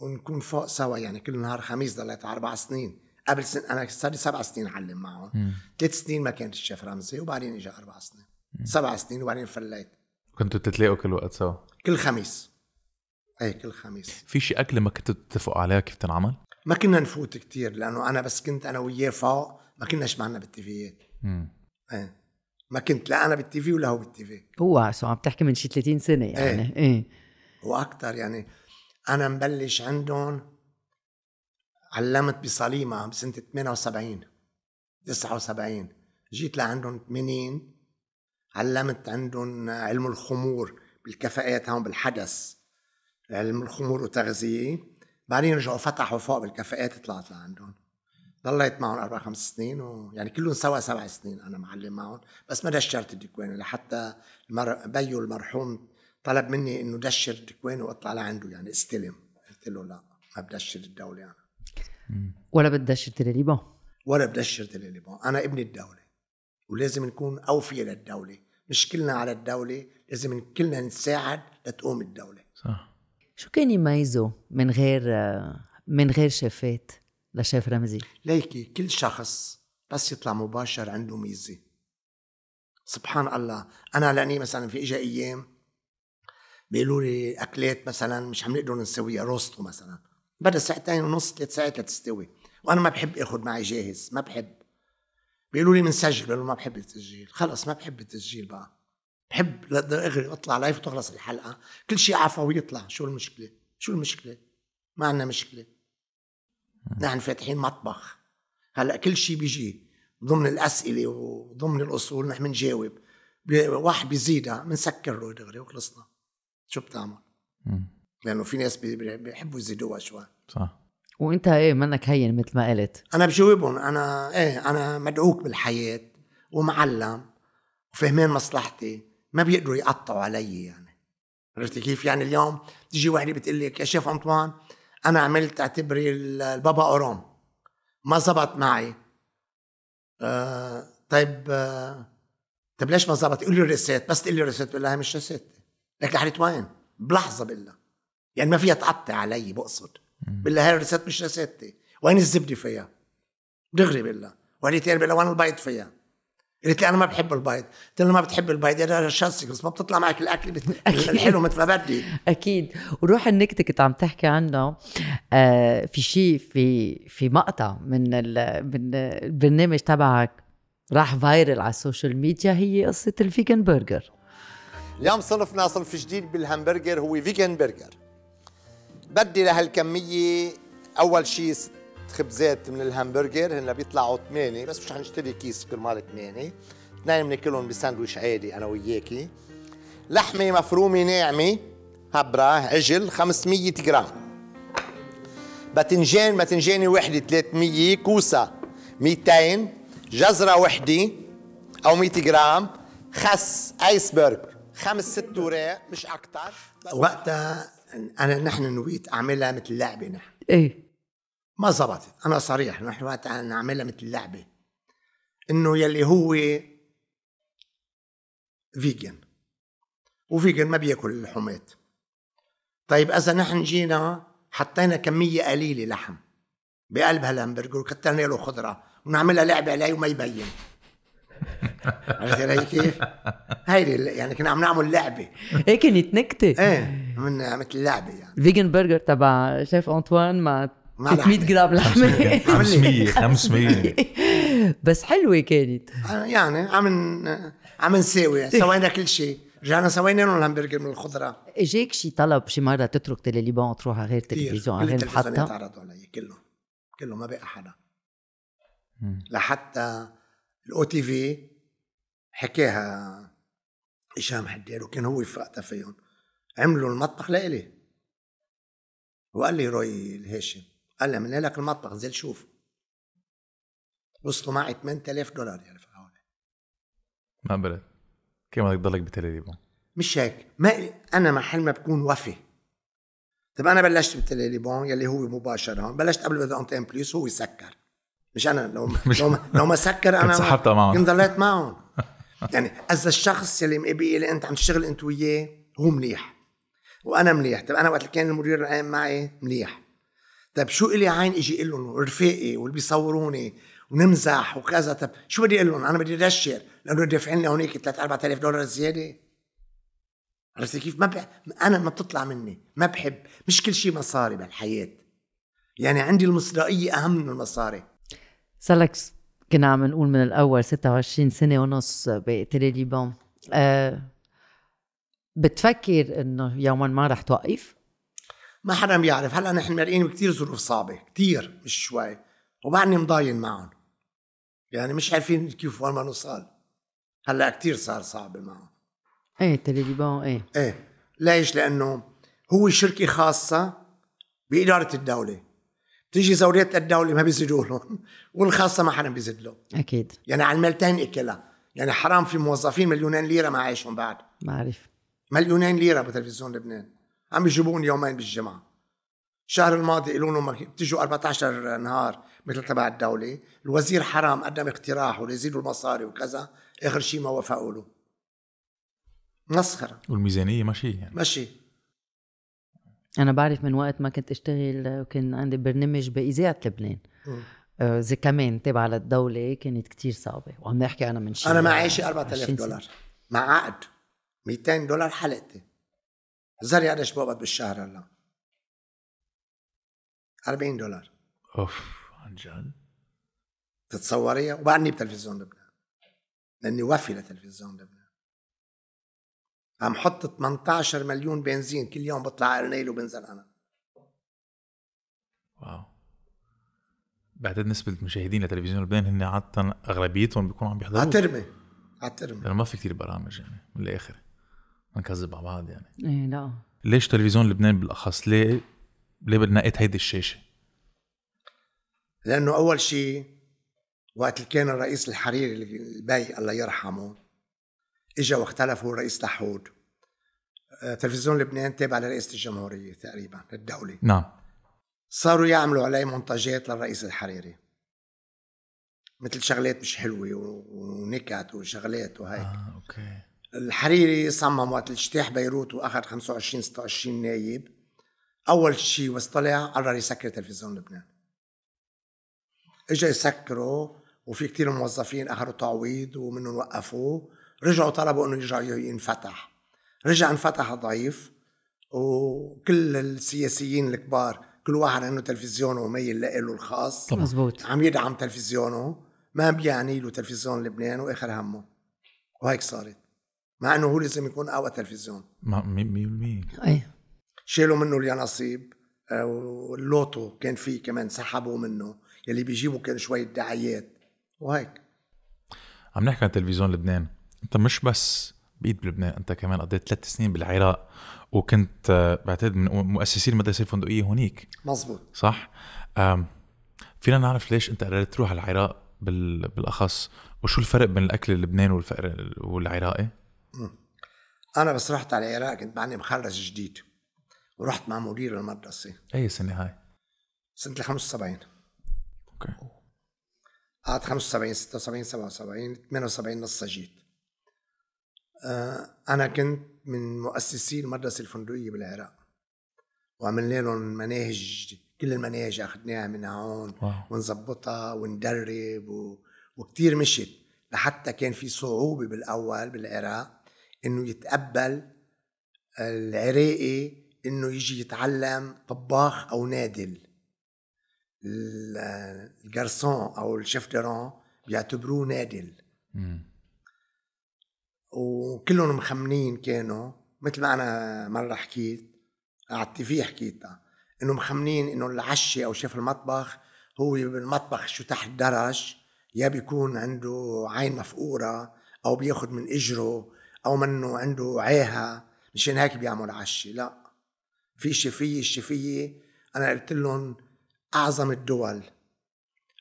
ونكون فوق سوا يعني كل نهار خميس ضليت اربع سنين قبل سن انا صار لي سبع سنين علم معهم ثلاث سنين ما كانت الشيف رمزي وبعدين اجى اربع سنين مم. سبع سنين وبعدين فليت كنتوا تتلاقوا كل وقت سوا؟ كل خميس ايه كل خميس في شيء اكله ما كنتوا تتفقوا عليها كيف تنعمل؟ ما كنا نفوت كتير لانه انا بس كنت انا وياه فوق ما كناش معنا بالتيفيات امم ايه ما كنت لا انا بالتي في ولا هو بالتي في هو سو عم تحكي من شي 30 سنه يعني ايه, ايه. واكثر يعني انا مبلش عندهم علمت بصليمه بسنه 78 79 جيت لعندهم 80 علمت عندهم علم الخمور بالكفاءات هون بالحدث علم الخمور وتغذيه بعدين رجعوا فتحوا فوق بالكفاءات طلعت لعندهم ضليت معهم اربع خمس سنين ويعني كلهم سوا سبع سنين انا معلم معهم بس ما دشرت الدكوانه لحتى المر... بيو المرحوم طلب مني انه دشر الدكوانه واطلع لعنده يعني استلم قلت له لا ما بدشر الدوله انا ولا بتدشر تلاليبون ولا بدشر تلاليبون انا ابن الدوله ولازم نكون اوفياء للدوله مش كلنا على الدوله لازم كلنا نساعد لتقوم الدوله صح شو كان يميزه من غير من غير شفات؟ لشيف رمزي ليكي كل شخص بس يطلع مباشر عنده ميزه سبحان الله انا لاني مثلا في اجا ايام بيقولوا لي اكلات مثلا مش عم نقدر نسويها روستو مثلا بدها ساعتين ونص ثلاث ساعات لتستوي وانا ما بحب اخذ معي جاهز ما بحب بيقولوا لي بنسجل ما بحب التسجيل خلص ما بحب التسجيل بقى بحب اغري اطلع لايف وتخلص الحلقه كل شيء عفوي يطلع شو المشكله شو المشكله ما عندنا مشكله نحن فاتحين مطبخ هلا كل شيء بيجي ضمن الاسئله وضمن الاصول نحن بنجاوب واحد بيزيدها بنسكر له دغري وخلصنا شو بتعمل؟ لانه في ناس بيحبوا يزيدوها شوي صح وانت ايه منك هين مثل ما قلت انا بجاوبهم انا ايه انا مدعوك بالحياه ومعلم وفهمان مصلحتي ما بيقدروا يقطعوا علي يعني عرفتي كيف يعني اليوم تجي وحده بتقول لك يا شيف انطوان انا عملت اعتبري البابا اورام ما زبط معي آه طيب آه طيب ليش ما زبط يقول لي الريسيت بس تقول لي الريسيت بقول لها مش ريسيت لك رحلة وين بلحظة بقول لها يعني ما فيها تعطي علي بقصد بقول لها هي مش ريستي وين الزبدة فيها دغري بقول لها بقول لها وين البيض فيها قالت لي انا ما بحب البيض قلت لها ما بتحب البيض انا شخصي بس ما بتطلع معك الاكل الحلو مثل ما بدي اكيد وروح النكته كنت عم تحكي عنه آه في شيء في في مقطع من من البرنامج تبعك راح فايرل على السوشيال ميديا هي قصه الفيجن برجر اليوم صنفنا صنف جديد بالهمبرجر هو فيجن برجر بدي لهالكميه اول شيء خبزات من الهمبرجر هن بيطلعوا 8 بس مش حنشتري كيس كرمال 8 اثنين بناكلهم بساندويش عادي انا وياكي لحمه مفرومه ناعمه هبره عجل 500 جرام باذنجان باذنجانه وحده 300 كوسه 200 جزره وحده او 100 جرام خس ايسبرغ خمس ست وراق مش اكثر وقتها انا نحن نويت اعملها مثل لعبه نحن ايه ما زبطت انا صريح نحن نعملها مثل لعبه انه يلي هو فيجن وفيجن ما بياكل اللحومات طيب اذا نحن جينا حطينا كميه قليله لحم بقلب هالهمبرجر وكترنا له خضره ونعملها لعبه عليه وما يبين عرفت علي كيف؟ هيدي يعني كنا عم نعمل لعبه ايه كانت نكته ايه من مثل لعبه يعني فيجن برجر تبع شيف انطوان مع 300 جرام لحمه 500 500 بس حلوه كانت آه، يعني عم عم نساوي سوينا كل شيء رجعنا سوينا لهم الهمبرجر من الخضره اجاك شي طلب شي مره تترك تليليبون وتروح على غير تلفزيون على غير محطه؟ كل تعرضوا علي كلهم كلهم ما بقى حدا لحتى الاو تي في حكاها هشام حداد وكان هو وقتها فيهم عملوا المطبخ لإلي وقال لي روي الهاشم قال لي من لك المطبخ زل شوف وصلوا معي 8000 دولار يعني في ما بلد كيف بدك تضلك بتلاليبو؟ مش هيك ما انا محل ما بكون وفي طب انا بلشت بتلاليبون يلي هو مباشر هون بلشت قبل بدونتين بليس هو يسكر مش انا لو مش لو, ما لو ما سكر انا سحبتها معهم كنت ضليت معهم يعني اذا الشخص يلي مقبي اللي انت عم تشتغل انت وياه هو منيح وانا منيح طب انا وقت كان المدير العام معي منيح طيب شو إلي عين إجي أقول لهم ورفاقي واللي بيصوروني ونمزح وكذا طيب شو بدي اقول لهم انا بدي ادشر لانه دافعين لي هونيك 3 4000 دولار زياده عرفتي كيف ما بح... انا ما بتطلع مني ما بحب مش كل شيء مصاري بالحياه يعني عندي المصداقيه اهم من المصاري صار لك كنا عم نقول من الاول 26 سنه ونص بتيلي ليبون أه بتفكر انه يوما ما رح توقف؟ ما حدا بيعرف هلا نحن مرقين بكثير ظروف صعبه كثير مش شوي وبعدني مضاين معهم يعني مش عارفين كيف وين ما نوصل هلا كثير صار صعب معهم ايه تليفون ايه ايه ليش؟ لانه هو شركه خاصه باداره الدوله بتيجي زوريات الدوله ما بيزيدوا لهم والخاصه ما حدا بيزيد له اكيد يعني على الملتين اكلها يعني حرام في موظفين مليونين ليره ما عايشهم بعد بعرف مليونين ليره بتلفزيون لبنان عم يجيبون يومين بالجمعه الشهر الماضي قالوا لهم بتجوا 14 نهار مثل تبع الدوله الوزير حرام قدم اقتراح وليزيدوا المصاري وكذا اخر شيء ما وافقوا له مسخره والميزانيه ماشي يعني ماشي انا بعرف من وقت ما كنت اشتغل وكان عندي برنامج باذاعه لبنان زي آه، كمان تبع للدولة كانت كتير صعبة وعم نحكي أنا من شي أنا معيشي 4000 دولار مع عقد 200 دولار حلقتي زر يعني ايش بقبض بالشهر هلا 40 دولار اوف عن جد تتصوريها وبعدني بتلفزيون لبنان لاني وفي لتلفزيون لبنان عم حط 18 مليون بنزين كل يوم بطلع ارنيل وبنزل انا واو بعتقد نسبة المشاهدين لتلفزيون لبنان هن عادة اغلبيتهم بيكونوا عم بيحضروا عترمي عترمي لانه ما في كثير برامج يعني من الاخر نكذب على بعض يعني ايه لا ليش تلفزيون لبنان بالاخص ليه ليه بدنا نقيت هيدي الشاشه؟ لانه اول شيء وقت اللي كان الرئيس الحريري البي الله يرحمه اجا واختلف هو رئيس لحود آه، تلفزيون لبنان تابع لرئاسه الجمهوريه تقريبا للدوله نعم صاروا يعملوا عليه مونتاجات للرئيس الحريري مثل شغلات مش حلوه ونكت وشغلات وهيك اه اوكي الحريري صمم وقت الاجتياح بيروت واخذ 25 26 نايب اول شيء بس طلع قرر يسكر تلفزيون لبنان اجى يسكره وفي كتير موظفين اخذوا تعويض ومنهم وقفوه رجعوا طلبوا انه يرجع ينفتح رجع انفتح ضعيف وكل السياسيين الكبار كل واحد عنده تلفزيونه ميل لإله الخاص مزبوط عم يدعم تلفزيونه ما بيعني له تلفزيون لبنان واخر همه وهيك صارت مع انه هو لازم يكون اقوى تلفزيون 100% اي شالوا منه اليانصيب آه، واللوتو كان فيه كمان سحبوا منه يلي بيجيبوا كان شويه دعايات وهيك عم نحكي عن تلفزيون لبنان انت مش بس بايد بلبنان انت كمان قضيت ثلاث سنين بالعراق وكنت آه، بعتقد من مؤسسي المدرسه الفندقيه هونيك مزبوط صح فينا نعرف ليش انت قررت تروح على العراق بالاخص وشو الفرق بين الاكل اللبناني والعراقي انا بس رحت على العراق كنت معني مخرج جديد ورحت مع مدير المدرسه اي سنه هاي؟ سنه ال 75 اوكي قعدت 75 76 77 78 نص جيت آه، انا كنت من مؤسسي المدرسه الفندقيه بالعراق وعملنا لهم مناهج كل المناهج اخذناها من هون ونظبطها وندرب و... وكتير مشيت لحتى كان في صعوبه بالاول بالعراق انه يتقبل آه، العراقي انه يجي يتعلم طباخ او نادل الجرسون او الشيف دران بيعتبروه نادل وكلهم مخمنين كانوا مثل ما انا مره حكيت على فيه حكيتها انه مخمنين انه العشي او شيف المطبخ هو بالمطبخ شو تحت درج يا بيكون عنده عين مفقوره او بياخد من اجره او منه عنده عاهه مشان هيك بيعمل عشي لا في شفيه الشفيه انا قلت لهم اعظم الدول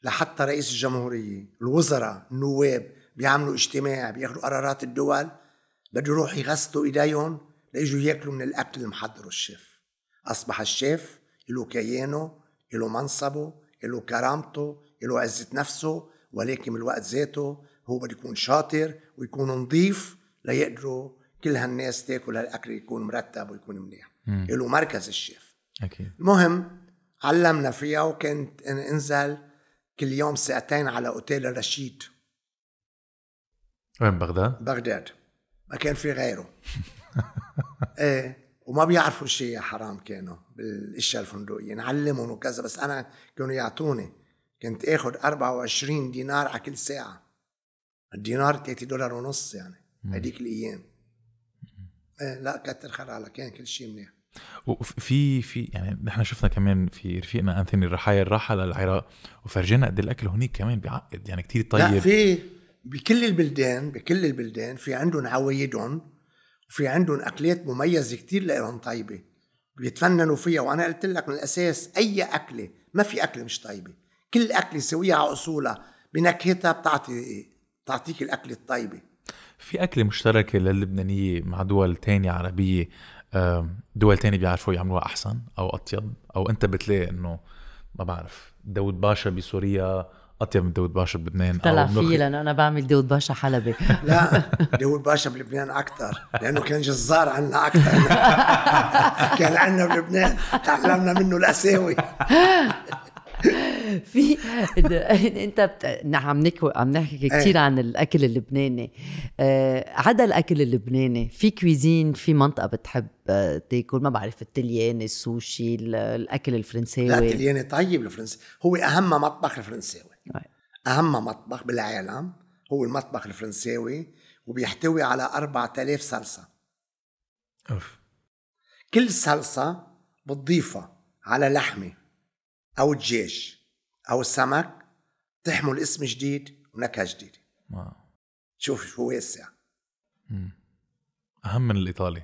لحتى رئيس الجمهوريه الوزراء النواب بيعملوا اجتماع بياخذوا قرارات الدول بده يروح يغسلوا ايديهم ليجوا ياكلوا من الاكل المحضر الشيف اصبح الشيف له كيانه له منصبه له كرامته له عزه نفسه ولكن بالوقت ذاته هو بده يكون شاطر ويكون نظيف ليقدروا كل هالناس تاكل هالاكل يكون مرتب ويكون منيح له مركز الشيف اكيد المهم علمنا فيها وكنت انزل كل يوم ساعتين على اوتيل رشيد وين بغداد؟ بغداد ما كان في غيره ايه وما بيعرفوا شيء يا حرام كانوا بالاشياء الفندقيه نعلمهم وكذا بس انا كانوا يعطوني كنت اخذ 24 دينار على كل ساعه الدينار 3 دولار ونص يعني هذيك الايام آه لا كثر خير على كان كل شيء منيح وفي في يعني نحن شفنا كمان في رفيقنا انثوني الرحايا راح على العراق وفرجينا قد الاكل هونيك كمان بيعقد يعني كتير طيب لا في بكل البلدان بكل البلدان في عندهم عوايدهم وفي عندهم اكلات مميزه كتير لهم طيبه بيتفننوا فيها وانا قلت لك من الاساس اي اكله ما في اكله مش طيبه كل اكله سويها على اصولها بنكهتها بتعطي بتعطيك الاكله الطيبه في أكلة مشتركة للبنانية مع دول تانية عربية دول تانية بيعرفوا يعملوها أحسن أو أطيب أو أنت بتلاقي إنه ما بعرف داود باشا بسوريا اطيب من داود باشا بلبنان طلع في لانه انا بعمل داود باشا حلبي لا داود باشا بلبنان اكثر لانه كان جزار عنا اكثر كان عنا بلبنان تعلمنا منه الاساوي في انت بت... نعم، عم نحكي عم نحكي إيه. كثير عن الاكل اللبناني آه عدا الاكل اللبناني في كويزين في منطقه بتحب آه، تاكل ما بعرف التلياني السوشي الاكل الفرنساوي لا التلياني طيب الفرنساوي هو اهم مطبخ الفرنساوي طيب. اهم مطبخ بالعالم هو المطبخ الفرنساوي وبيحتوي على 4000 صلصه أوف. كل صلصه بتضيفها على لحمه أو الجيش أو السمك تحمل اسم جديد ونكهة جديدة شوف شو واسع أهم من الإيطالي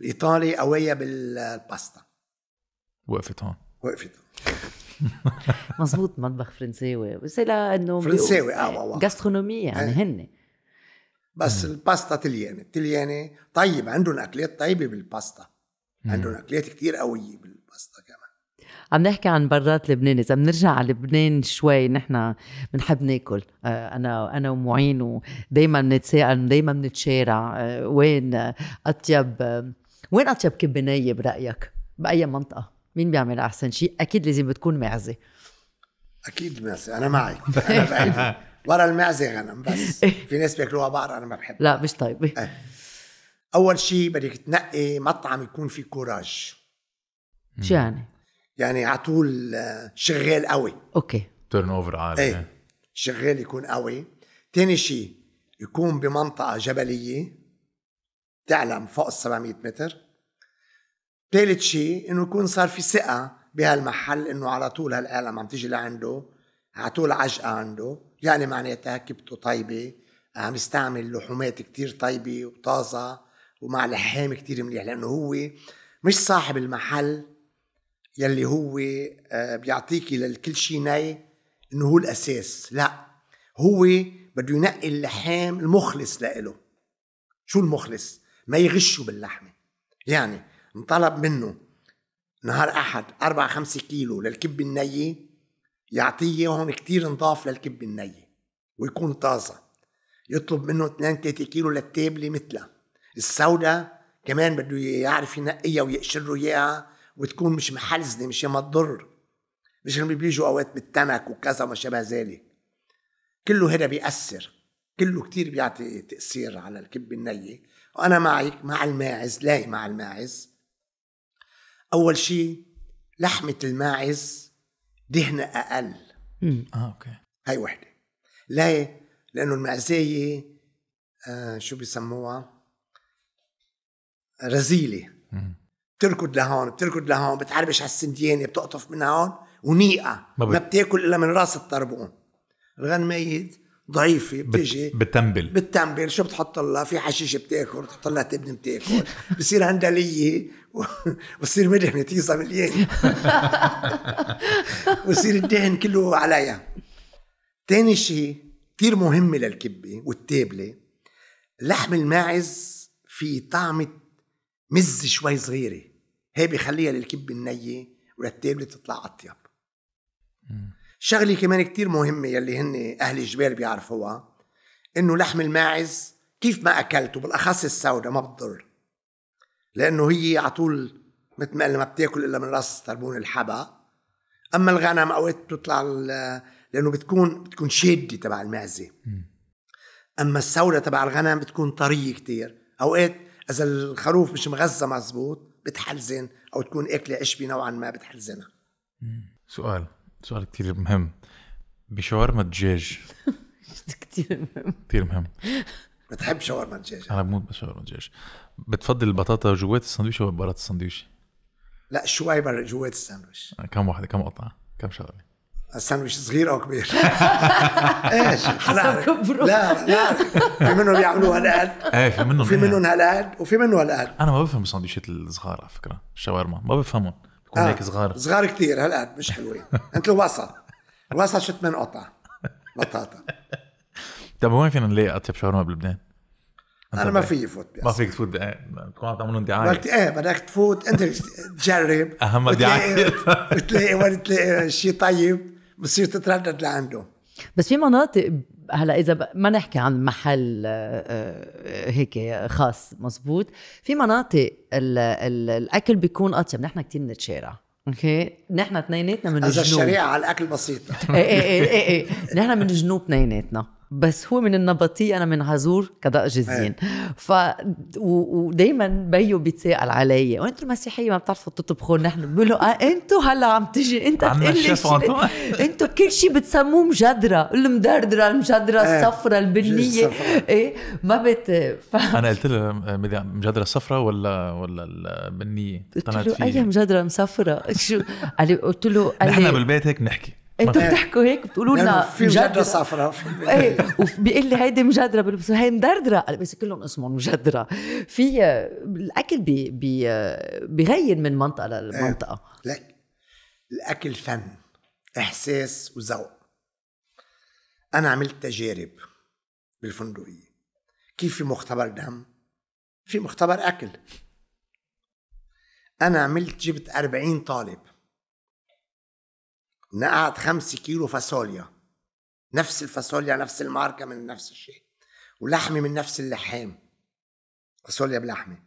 الإيطالي قوية بالباستا وقفت هون وقفت مزبوط مطبخ فرنساوي بس لانه فرنساوي اه واو جاسترونومي يعني إيه. هن بس الباستا تليانة التليانة طيب عندهم أكلات طيبة بالباستا عندهم أكلات كتير قوية بالباستا كمان عم نحكي عن برات لبنان اذا بنرجع على لبنان شوي نحن بنحب ناكل آه، انا انا ومعين ودائما بنتساءل دائما بنتشارع آه، وين اطيب وين اطيب كبنيه برايك باي منطقه مين بيعمل احسن شيء اكيد لازم بتكون معزه اكيد معزه انا معك انا ورا المعزه غنم بس في ناس بياكلوها بقر انا ما بحبها لا مش طيب آه. اول شيء بدك تنقي مطعم يكون فيه كوراج شو يعني يعني على طول آه، شغال قوي اوكي تيرن اوفر عالي ايه شغال يكون قوي تاني شيء يكون بمنطقة جبلية تعلم فوق ال 700 متر ثالث شيء انه يكون صار في ثقة بهالمحل انه على طول هالعالم عم تيجي لعنده على طول عجقة عنده يعني معناتها كبته طيبة عم يستعمل لحومات كتير طيبة وطازة ومع لحام كتير منيح لأنه هو مش صاحب المحل يلي هو آه، بيعطيكي للكل شيء ناي انه هو الاساس لا هو بده ينقي اللحام المخلص لإله شو المخلص ما يغشوا باللحمه يعني انطلب منه نهار احد اربع خمسة كيلو للكبه النيه يعطيه هون كتير نضاف للكبه النيه ويكون طازه يطلب منه 2 3 كيلو للتابله مثلها السوداء كمان بده يعرف ينقيها ويقشر له اياها وتكون مش محلزنه مش ما تضر مش اللي بيجوا اوقات بالتنك وكذا وما شابه ذلك كله هذا بيأثر كله كتير بيعطي تأثير على الكبة النية وأنا معك مع الماعز لاي مع الماعز أول شيء لحمة الماعز دهنة أقل امم اه اوكي هاي وحدة ليه؟ لأنه المعزية آه شو بيسموها؟ رزيلة مم. بتركض لهون بتركض لهون بتعربش على السنديانه بتقطف من هون ونيقه ما, بت... ما بتاكل الا من راس الطربون ميت ضعيفه بتجي بتنبل بتنبل شو بتحط لها في حشيشه بتاكل بتحط لها تبن بتاكل بصير هندليه وبصير ملح تيزا مليانه وبصير الدهن كله عليها تاني شيء كثير مهمه للكبه والتابله لحم الماعز في طعمه مز شوي صغيره هي بيخليها للكبة النية وللتابلة تطلع أطيب شغلة كمان كتير مهمة يلي هن أهل الجبال بيعرفوها إنه لحم الماعز كيف ما أكلته بالأخص السوداء ما بتضر لأنه هي على طول مثل ما ما بتاكل إلا من راس تربون الحبا أما الغنم أوقات بتطلع لأنه بتكون بتكون شادة تبع المعزة أما السوداء تبع الغنم بتكون طرية كتير أوقات إذا الخروف مش مغذى مزبوط بتحلزن او تكون اكله عشبي نوعا ما بتحلزنها سؤال سؤال كتير مهم بشاورما الدجاج كتير مهم كثير مهم بتحب شاورما الدجاج انا بموت بشاورما الدجاج بتفضل البطاطا جوات الساندويش ولا برات الساندويش؟ لا شوي برا جوات الساندويش كم واحدة كم قطعة كم شغلة الساندويتش صغير او كبير ايش حسب لا لا في منهم يعملوها الان ايه في منهم في إيه. منهم هالقد وفي منهم هالقد انا ما بفهم الساندويشات الصغار على فكره الشاورما ما بفهمهم بكون آه. هيك صغار صغار كثير هالقد مش حلوين انت الوسط الوسط شو ثمان قطع بطاطا طيب وين فينا نلاقي اطيب شاورما بلبنان؟ انا ما فيي فوت ما فيك تفوت إيه، بتكون عم تعملهم دعايه بدك ايه بدك تفوت انت تجرب اهم دعايه وتلاقي وين تلاقي شيء طيب بتصير تتردد لعنده بس في مناطق هلا اذا ما نحكي عن محل آه، آه، هيك خاص مزبوط في مناطق ال ال الاكل بيكون اطيب نحن كثير بنتشارع اوكي نحن اثنيناتنا من الجنوب اذا الشريعه على الاكل بسيطه إيه،, ايه ايه ايه ايه نحن من الجنوب اثنيناتنا بس هو من النبطية أنا من عزور كذا جزين إيه. ف و... ودايما بيو بيتساءل علي وانتم المسيحية ما بتعرفوا تطبخوا نحن بقول له آه، انتم هلا عم تجي انت تقول انتم كل شيء بتسموه مجدرة المدردرة المجدرة إيه. الصفرة البنية ايه ما بت ف... أنا قلت له مجدرة الصفرة ولا ولا البنية قلت له أي أيوة، مجدرة مصفرة شو قلت له نحن بالبيت هيك نحكي انتوا بتحكوا هيك بتقولوا لنا في مجدره صفراء ايه وبيقول لي هيدي مجدره بلبسوا هي مدردره بس كلهم اسمهم مجدره في آه، الاكل بي بي آه، بيغير من منطقه لمنطقه ايه. الاكل فن احساس وذوق انا عملت تجارب بالفندقيه كيف في مختبر دم في مختبر اكل انا عملت جبت 40 طالب نقعد خمس كيلو فاصوليا نفس الفاصوليا نفس الماركة من نفس الشيء ولحمة من نفس اللحام فاصوليا بلحمة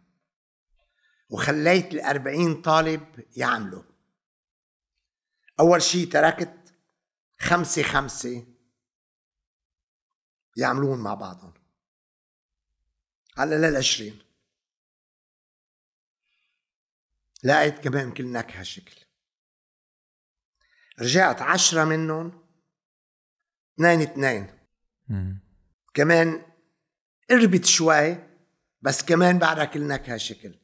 وخليت الأربعين طالب يعملوا أول شيء تركت خمسة خمسة يعملون مع بعضهم على للعشرين لقيت كمان كل نكهة شكل رجعت عشرة منهم اثنين اثنين كمان قربت شوي بس كمان بعدها كلناك هالشكل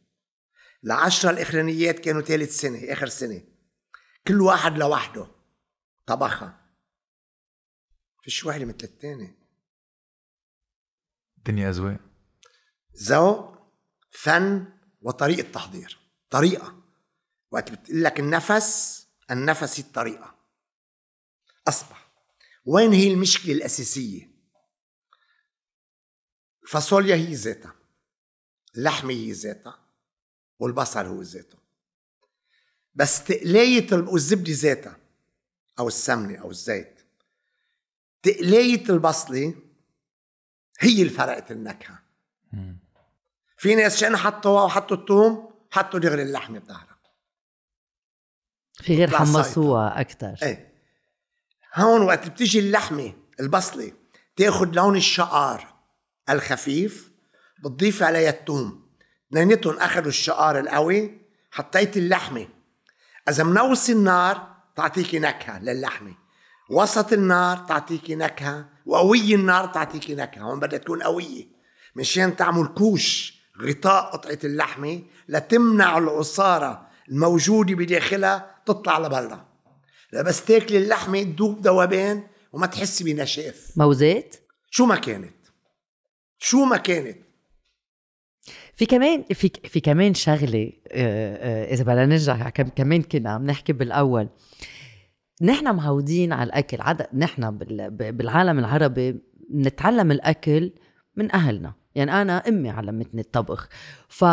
العشرة الإخرانيات كانوا ثالث سنة آخر سنة كل واحد لوحده طبخها فيش وحدة مثل الثاني الدنيا أذواق ذوق فن وطريقة تحضير طريقة وقت بتقول لك النفس النفس الطريقة أصبح وين هي المشكلة الأساسية الفاصوليا هي ذاتها اللحمة هي ذاتها والبصل هو ذاته بس تقلاية والزبدة ذاتها أو السمنة أو الزيت تقلاية البصلة هي اللي فرقت النكهة في ناس شان حطوا وحطوا الثوم حطوا دغري اللحمة بظهرها في غير حمصوها اكثر ايه هون وقت بتيجي اللحمه البصله تاخذ لون الشعار الخفيف بتضيف عليها الثوم اثنيناتهم اخذوا الشعار القوي حطيت اللحمه اذا منوص النار تعطيكي نكهه للحمه وسط النار تعطيكي نكهه وقوي النار تعطيكي نكهه هون بدها تكون قويه مشان تعمل كوش غطاء قطعه اللحمه لتمنع العصاره الموجوده بداخلها تطلع لبرا بس تاكلي اللحمه تدوب ذوبان وما تحسي بنشاف موزات شو ما كانت شو ما كانت في كمان في في كمان شغله آه، آه، اذا بدنا نرجع كمان كنا عم نحكي بالاول نحن معودين على الاكل عد... نحن بالعالم العربي بنتعلم الاكل من اهلنا يعني انا امي علمتني الطبخ ف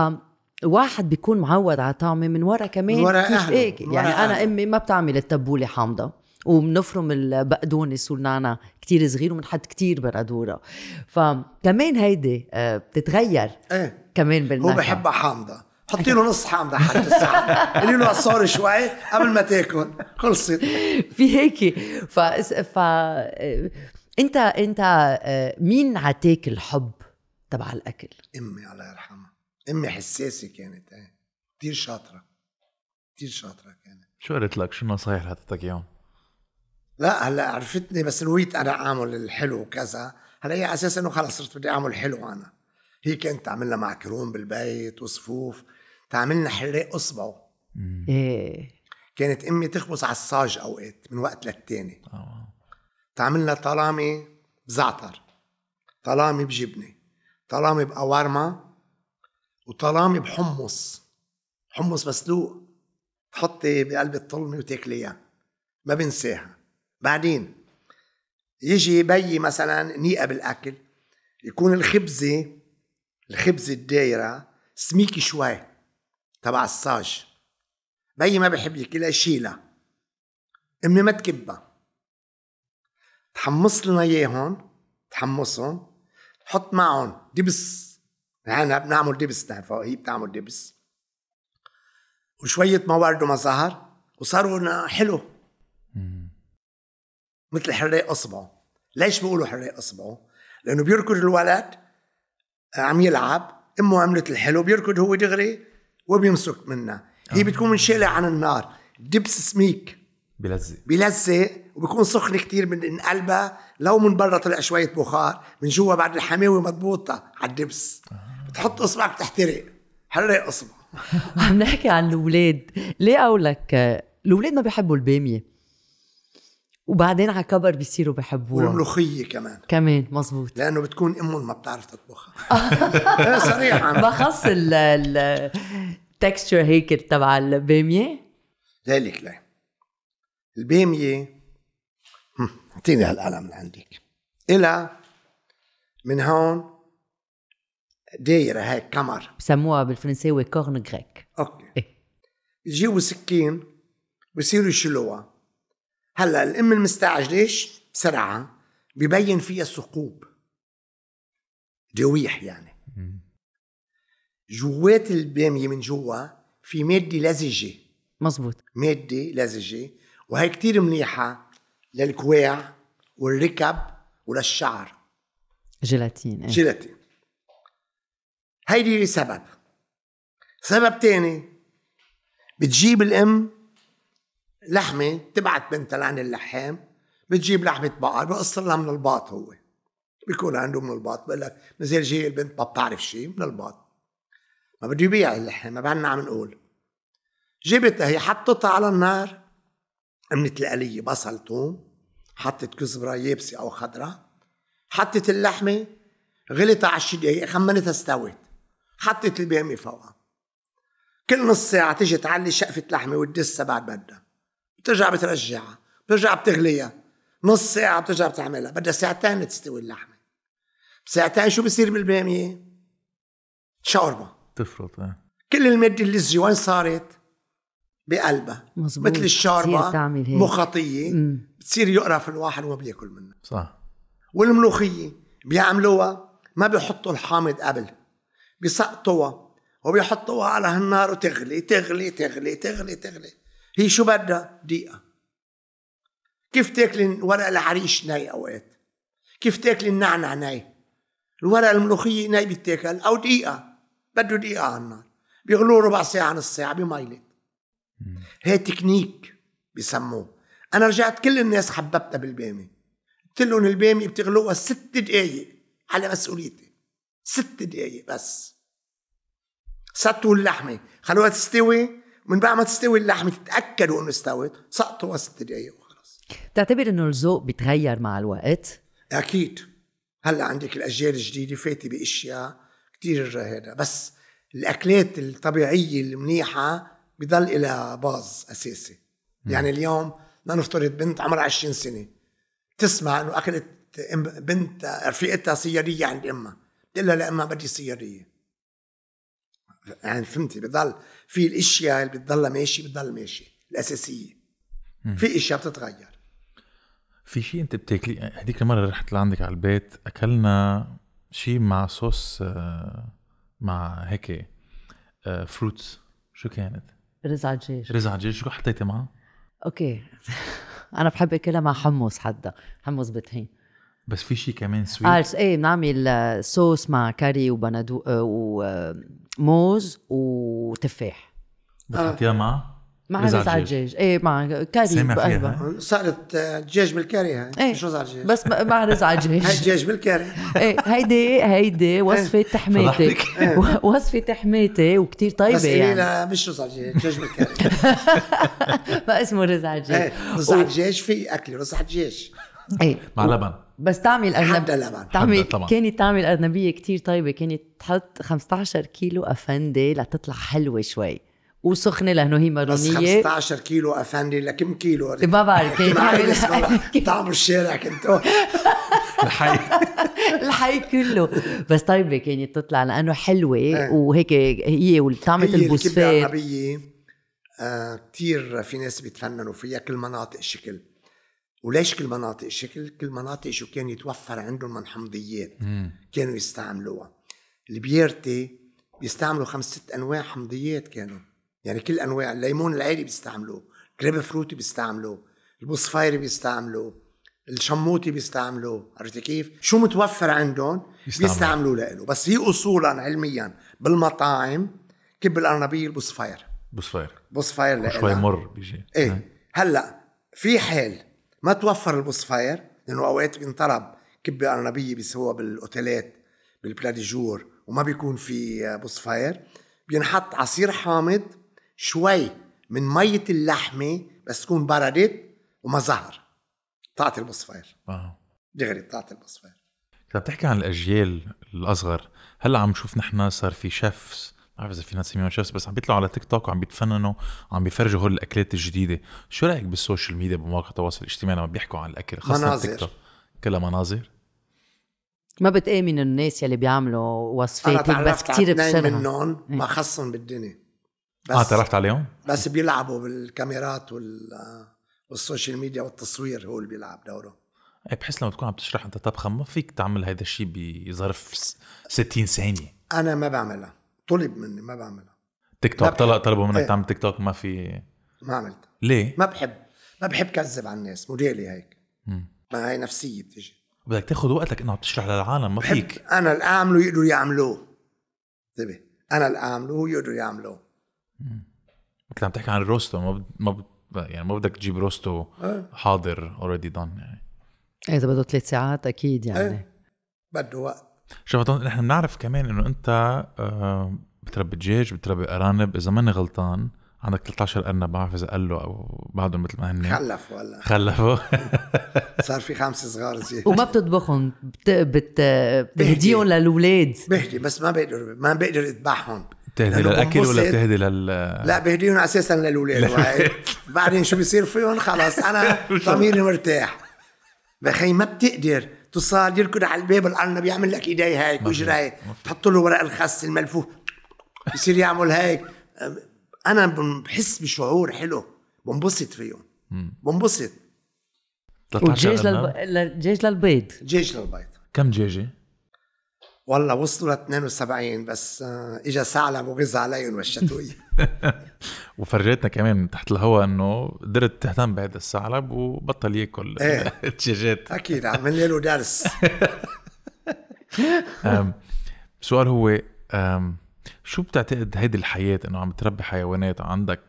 الواحد بيكون معود على طعمه من ورا كمان من ورا كيف هيك إيه؟ يعني انا امي ما بتعمل التبوله حامضه وبنفرم البقدونس والنعنع كتير صغير وبنحط كتير بردوره فكمان هيدي آه، بتتغير ايه كمان بالنكهه هو بحبها حامضه حطي له نص حامضه حتى الساعه قولي له قصار شوي قبل ما تاكل خلصت في هيك ف... ف آه، انت انت آه، مين عطاك الحب تبع الاكل امي الله يرحمها امي حساسه يعني، كانت ايه كثير شاطره كثير شاطره كانت شو قالت لك؟ شو النصايح اللي حطيتك اياهم؟ لا هلا عرفتني بس نويت انا اعمل الحلو وكذا هلا هي على اساس انه خلص صرت بدي اعمل حلو انا هي كانت تعمل لنا معكرون بالبيت وصفوف تعمل لنا حراق اصبعه ايه كانت امي تخبز على الصاج اوقات من وقت للتاني آه. تعمل لنا طلامي بزعتر طلامي بجبنه طلامي بقوارما وطلامي بحمص حمص مسلوق تحطي بقلب الطلمة وتاكليها ما بنساها بعدين يجي بي مثلا نيقة بالأكل يكون الخبزة الخبزة الدايرة سميكة شوي تبع الصاج بي ما بحب يكلها شيلها امي ما تكبها تحمص لنا اياهم تحمصهم تحط معهم دبس نحن بنعمل دبس نحن هي بتعمل دبس وشوية ما ورد وما زهر وصاروا حلو مثل حراق اصبعه ليش بيقولوا حراق اصبعه؟ لانه بيركض الولد آه، عم يلعب امه عملت الحلو بيركض هو دغري وبيمسك منها هي آه. بتكون منشالة عن النار دبس سميك بلزق بلزق وبكون سخن كتير من قلبها لو من برا طلع شوية بخار من جوا بعد الحماوة مضبوطة على الدبس آه. بتحط اصبعك بتحترق حرق اصبع عم نحكي عن الاولاد ليه لك الاولاد ما بيحبوا الباميه وبعدين على كبر بيصيروا بحبوها والملوخيه كمان كمان مزبوط لانه بتكون امهم ما بتعرف تطبخها إيه، ما بخص التكستشر هيك تبع الباميه ذلك لا الباميه اعطيني هالقلم عندك الى من هون دايره هيك كمر بسموها بالفرنساوي كورن غريك اوكي إيه؟ سكين ويصيروا يشيلوها هلا الام ايش بسرعه ببين فيها ثقوب جويح يعني جوات الباميه من جوا في ماده لزجه مزبوط ماده لزجه وهي كتير منيحه للكواع والركب وللشعر جيلاتين إيه؟ جيلاتين هيدي سبب سبب تاني بتجيب الام لحمه تبعت بنتها لعن اللحام بتجيب لحمه بقر بقص لها من الباط هو بيكون عنده من الباط بقول لك مازال جاي البنت ما بتعرف شيء من الباط ما بده يبيع اللحم ما بعدنا عم نقول جبتها هي حطتها على النار عملت القلية بصل ثوم حطت كزبرة يابسة أو خضراء حطت اللحمة غلتها على الشدة خمنتها استوت حطت البيامي فوقها كل نص ساعة تيجي تعلي شقفة لحمة وتدسها بعد بدها بترجع بترجعها بترجع بتغليها نص ساعة بترجع بتعملها بدها ساعتين لتستوي اللحمة بساعتين شو بصير بالبامية؟ شاورما تفرط اه كل المادة اللي وين صارت بقلبها مزبوط. مثل الشاورما مخطية بتصير يقرف الواحد وما بياكل منها صح والملوخية بيعملوها ما بيحطوا الحامض قبل بيسقطوها وبيحطوها على هالنار وتغلي تغلي تغلي تغلي تغلي هي شو بدها؟ دقيقة كيف تاكلي ورق العريش ناي اوقات؟ كيف تاكلي النعنع ناي؟ الورق الملوخية ناي بيتاكل او دقيقة بده دقيقة على النار بيغلوه ربع ساعة نص ساعة بميلت هي تكنيك بسموه انا رجعت كل الناس حببتها بالبامي قلت لهم البامي بتغلوها ست دقايق على مسؤوليتي ست دقايق بس سطوا اللحمه خلوها تستوي من بعد ما تستوي اللحمه تتاكدوا انه استوت سقطوها ست دقايق وخلص بتعتبر انه الذوق بيتغير مع الوقت؟ اكيد هلا عندك الاجيال الجديده فاتي باشياء كثير هذا بس الاكلات الطبيعيه المنيحه بضل لها باز اساسي يعني اليوم لنفترض بنت عمرها 20 سنه تسمع انه اكلت بنت رفيقتها صياديه عند امها قلت لها لا ما بدي سياريه يعني فهمتي بضل في الاشياء اللي بتضلها ماشي بتضل ماشي الاساسيه في اشياء بتتغير في شيء انت بتاكلي هذيك المره رحت لعندك على البيت اكلنا شيء مع صوص آه، مع هيك فروتس آه، شو كانت؟ رز على الدجاج رز على الدجاج شو حطيتي معه؟ اوكي انا بحب اكلها مع حمص حدا حمص بطحين بس في شيء كمان سويت قال آه، ايه بنعمل آه، صوص مع كاري وبندو آه، وموز وتفاح بتحطيها مع؟ مع رز على الدجاج ايه مع كاري سامع فيها صارت دجاج بالكاري هاي إيه، مش رز على الدجاج بس مع رز على الدجاج هاي دجاج بالكاري ايه هيدي هيدي إيه. وصفة حماتي إيه. وصفة حماتي وكتير طيبة بس يعني لا مش رز على الدجاج دجاج بالكاري ما اسمه رز على الدجاج رز على الدجاج في اكل رز على الدجاج إيه. ايه مع لبن بس تعمل حتى لبن تعمل طبعا. كانت تعمل أرنبية كتير طيبة كانت تحط 15 كيلو أفندي لتطلع حلوة شوي وسخنه لانه هي مارونيه بس 15 كيلو افندي لكم كيلو إيه، ما بعرف كيف طعم الشارع كنتو الحي الحي كله بس طيبه كانت تطلع لانه حلوه إيه. وهيك هي وطعمه البوسفير الكبده العربيه آه كثير في ناس بيتفننوا فيها كل مناطق شكل وليش كل مناطق شكل؟ كل مناطق شو كان يتوفر عندهم من حمضيات كانوا يستعملوها البيرتي بيستعملوا خمس ست انواع حمضيات كانوا يعني كل انواع الليمون العادي بيستعملوه كريب فروتي بيستعملوه البصفيري بيستعملوه الشموتي بيستعملوه عرفت كيف؟ شو متوفر عندهم بيستعملوه لإله بس هي اصولا علميا بالمطاعم كب الارنبيه البصفير بصفير بصفير شوي مر بيجي ايه هلا في حال ما توفر البصفاير لانه اوقات بينطلب كبه ارنبيه بيسووها بالاوتيلات بالبلاديجور وما بيكون في بصفاير بينحط عصير حامض شوي من مية اللحمة بس تكون بردت وما زهر بتعطي البوسفير اه دغري بتعطي البوسفير كنت بتحكي عن الأجيال الأصغر هلا عم نشوف نحن صار في شيفس بعرف اذا فينا نسميهم شيفس بس عم بيطلعوا على تيك توك وعم بيتفننوا وعم بيفرجوا هول الاكلات الجديده شو رايك بالسوشيال ميديا بمواقع التواصل الاجتماعي لما بيحكوا عن الاكل خاصه تيك توك كلها مناظر ما بتآمن الناس يلي بيعملوا وصفات بس كثير بسرعه منهم إيه. ما خصهم بالدنيا آه، بس اه تعرفت عليهم؟ بس بيلعبوا بالكاميرات وال والسوشيال ميديا والتصوير هو اللي بيلعب دوره إيه، بحس لما تكون عم تشرح انت طبخه ما فيك تعمل هذا الشيء بظرف 60 ثانيه انا ما بعملها طلب مني ما بعملها تيك توك طلب طلبوا منك ايه. تعمل تيك توك ما في ما عملت ليه؟ ما بحب ما بحب كذب على الناس موديلي هيك م. ما هي نفسيه بتيجي بدك تاخذ وقتك انه تشرح للعالم ما فيك انا اللي اعمله يقدروا يعملوه انتبه انا اللي اعمله يقدروا يعملوه كنت عم تحكي عن الروستو ما بد... ما بد... يعني ما بدك تجيب روستو إيه. حاضر اوريدي دون يعني إيه، اذا بده ثلاث ساعات اكيد يعني إيه. بده وقت شوف نحن بنعرف كمان انه انت آه، بتربي دجاج بتربي ارانب اذا ماني غلطان عندك 13 ارنب ما بعرف اذا قال له او بعدهم مثل ما هن خلفوا هلا خلفوا صار في خمسه صغار زي وما بتطبخهم بت... بت... بتهديهم للاولاد بهدي بس ما بقدر ما بقدر اذبحهم بتهدي للاكل ولا إيه؟ بتهدي لل لا بهديهم اساسا للاولاد بعدين شو بيصير فيهم خلص انا ضميري مرتاح بخي ما بتقدر اتصال يركض على الباب الارنب يعمل لك ايديه هيك وجري هيك تحط له ورق الخس الملفوف يصير يعمل هيك انا بحس بشعور حلو بنبسط فيهم بنبسط وجيج للب... للبيض جيج للبيض كم جيجه؟ والله وصلوا ل 72 بس آه، اجى ثعلب وغز عليهم والشتويه وفرجيتنا كمان من تحت الهواء انه قدرت تهتم بهذا الثعلب وبطل ياكل ايه اكيد عملنا له درس السؤال هو شو بتعتقد هيدي الحياه انه عم تربي حيوانات عندك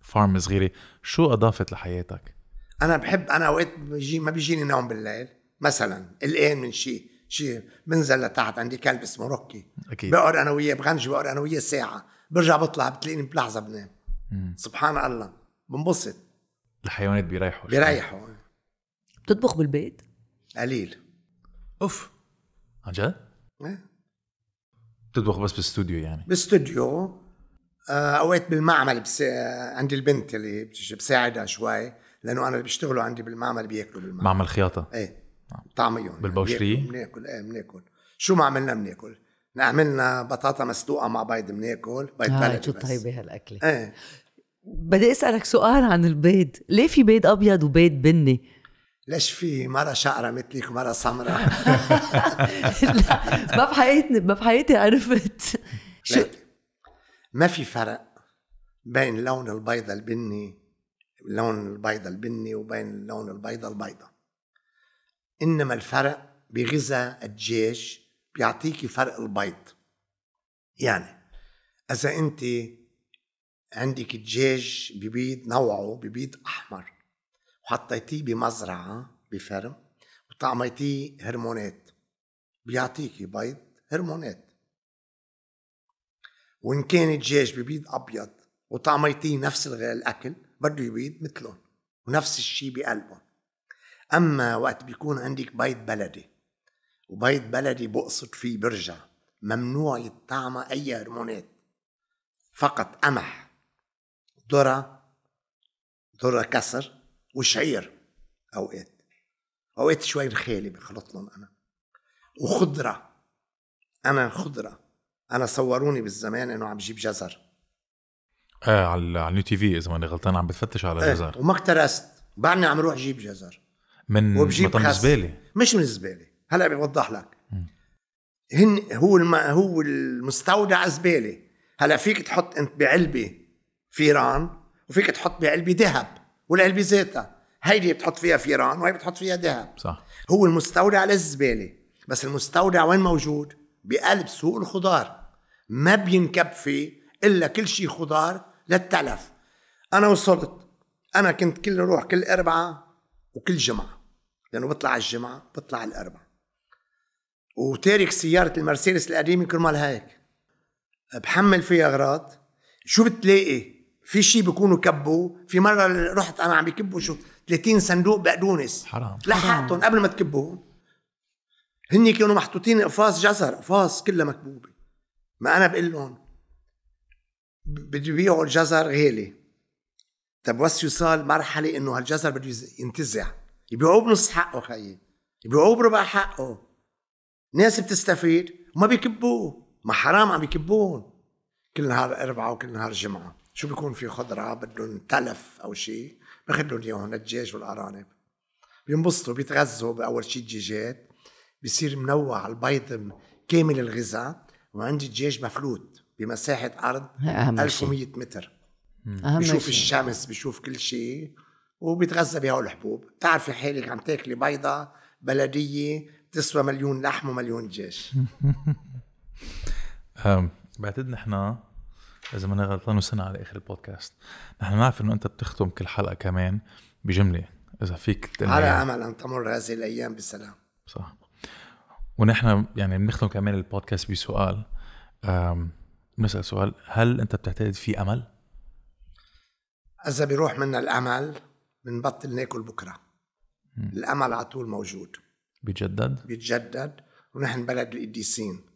فارم آه، صغيره شو اضافت لحياتك؟ انا بحب انا اوقات بيجي ما بيجيني نوم بالليل مثلا قلقان من شيء شيء بنزل لتحت عندي كلب اسمه روكي اكيد بقعد انا وياه بغنج بقعد انا وياه ساعه برجع بطلع بتلاقيني بلحظه بنام سبحان الله بنبسط الحيوانات بيريحوا بيريحوا بتطبخ بالبيت؟ قليل اوف عن جد؟ ايه بتطبخ بس بالستوديو يعني بالستوديو آه، اوقات بالمعمل بس... آه، عندي البنت اللي بساعدها شوي لانه انا اللي بيشتغلوا عندي بالمعمل بياكلوا بالمعمل معمل خياطه ايه آه. طعميهم بالبوشريه بناكل ايه بناكل شو ما عملنا بناكل عملنا بطاطا مسلوقه مع بيض بناكل بيض آه بلدي شو طيبه هالاكله ايه بدي اسالك سؤال عن البيض ليه في بيض ابيض وبيض بني ليش في مرة شقرة مثلك ومرة سمرة لا ما بحياتي ما بحياتي عرفت شو ما في فرق بين لون البيضة البني لون البيضة البني وبين لون البيضة البيضة إنما الفرق بغذاء الدجاج بيعطيكي فرق البيض يعني اذا انت عندك دجاج ببيض نوعه ببيض احمر وحطيتيه بمزرعه بفرم وطعميتيه هرمونات بيعطيكي بيض هرمونات وان كان دجاج ببيض ابيض وطعميتيه نفس الاكل بده يبيض مثلهم ونفس الشيء بقلبهم اما وقت بيكون عندك بيض بلدي وبيض بلدي بقصد فيه برجع ممنوع يتطعم أي هرمونات فقط قمح ذرة ذرة كسر وشعير أوقات أوقات شوي رخالي بخلط لهم أنا وخضرة أنا خضرة أنا صوروني بالزمان إنه عم جيب جزر ايه على على النيو تي في اذا ماني غلطان عم بتفتش على ايه جزر وما اكترست بعدني عم روح جيب جزر من وبجيب الزباله مش من الزباله هلا بوضح لك هن هو الم... هو المستودع زباله هلا فيك تحط انت بعلبه فيران وفيك تحط بعلبه ذهب والعلبه ذاتها هيدي بتحط فيها فيران وهي بتحط فيها ذهب صح هو المستودع للزباله بس المستودع وين موجود بقلب سوق الخضار ما بينكب فيه الا كل شيء خضار للتلف انا وصلت انا كنت كل روح كل اربعه وكل جمعه لانه بطلع الجمعه بطلع الاربعه وتارك سيارة المرسيدس القديمة كرمال هيك بحمل فيها أغراض شو بتلاقي في شيء بيكونوا كبوه في مرة رحت أنا عم بكبوا شو 30 صندوق بقدونس حرام لحقتهم قبل ما تكبوهم هن كانوا محطوطين قفاص جزر قفاص كلها مكبوبة ما أنا بقول لهم بده يبيعوا الجزر غالي طب بس يوصل مرحلة إنه هالجزر بده ينتزع يبيعوه بنص حقه خيي يبيعوه بربع حقه ناس بتستفيد وما بيكبوه ما حرام عم يكبون كل نهار أربعة وكل نهار جمعة شو بيكون في خضرة بدهم تلف أو شيء باخذ لهم إياهم الدجاج والأرانب بينبسطوا بيتغذوا بأول شيء الدجاجات بيصير منوع البيض كامل الغذاء وعندي دجاج مفلوت بمساحة أرض 1100 متر أهم بشوف شيء. الشمس بشوف كل شيء وبيتغذى بهول الحبوب بتعرفي حالك عم تاكلي بيضة بلدية تسوى مليون لحم ومليون جيش بعتقد نحن اذا ما غلطان وسنة على اخر البودكاست نحن نعرف انه انت بتختم كل حلقه كمان بجمله اذا فيك على امل ان تمر هذه الايام بسلام صح ونحن يعني بنختم كمان البودكاست بسؤال بنسال سؤال هل انت بتعتقد في امل؟ اذا بيروح منا الامل بنبطل ناكل بكره الامل على طول موجود بيتجدد بيتجدد ونحن بلد القديسين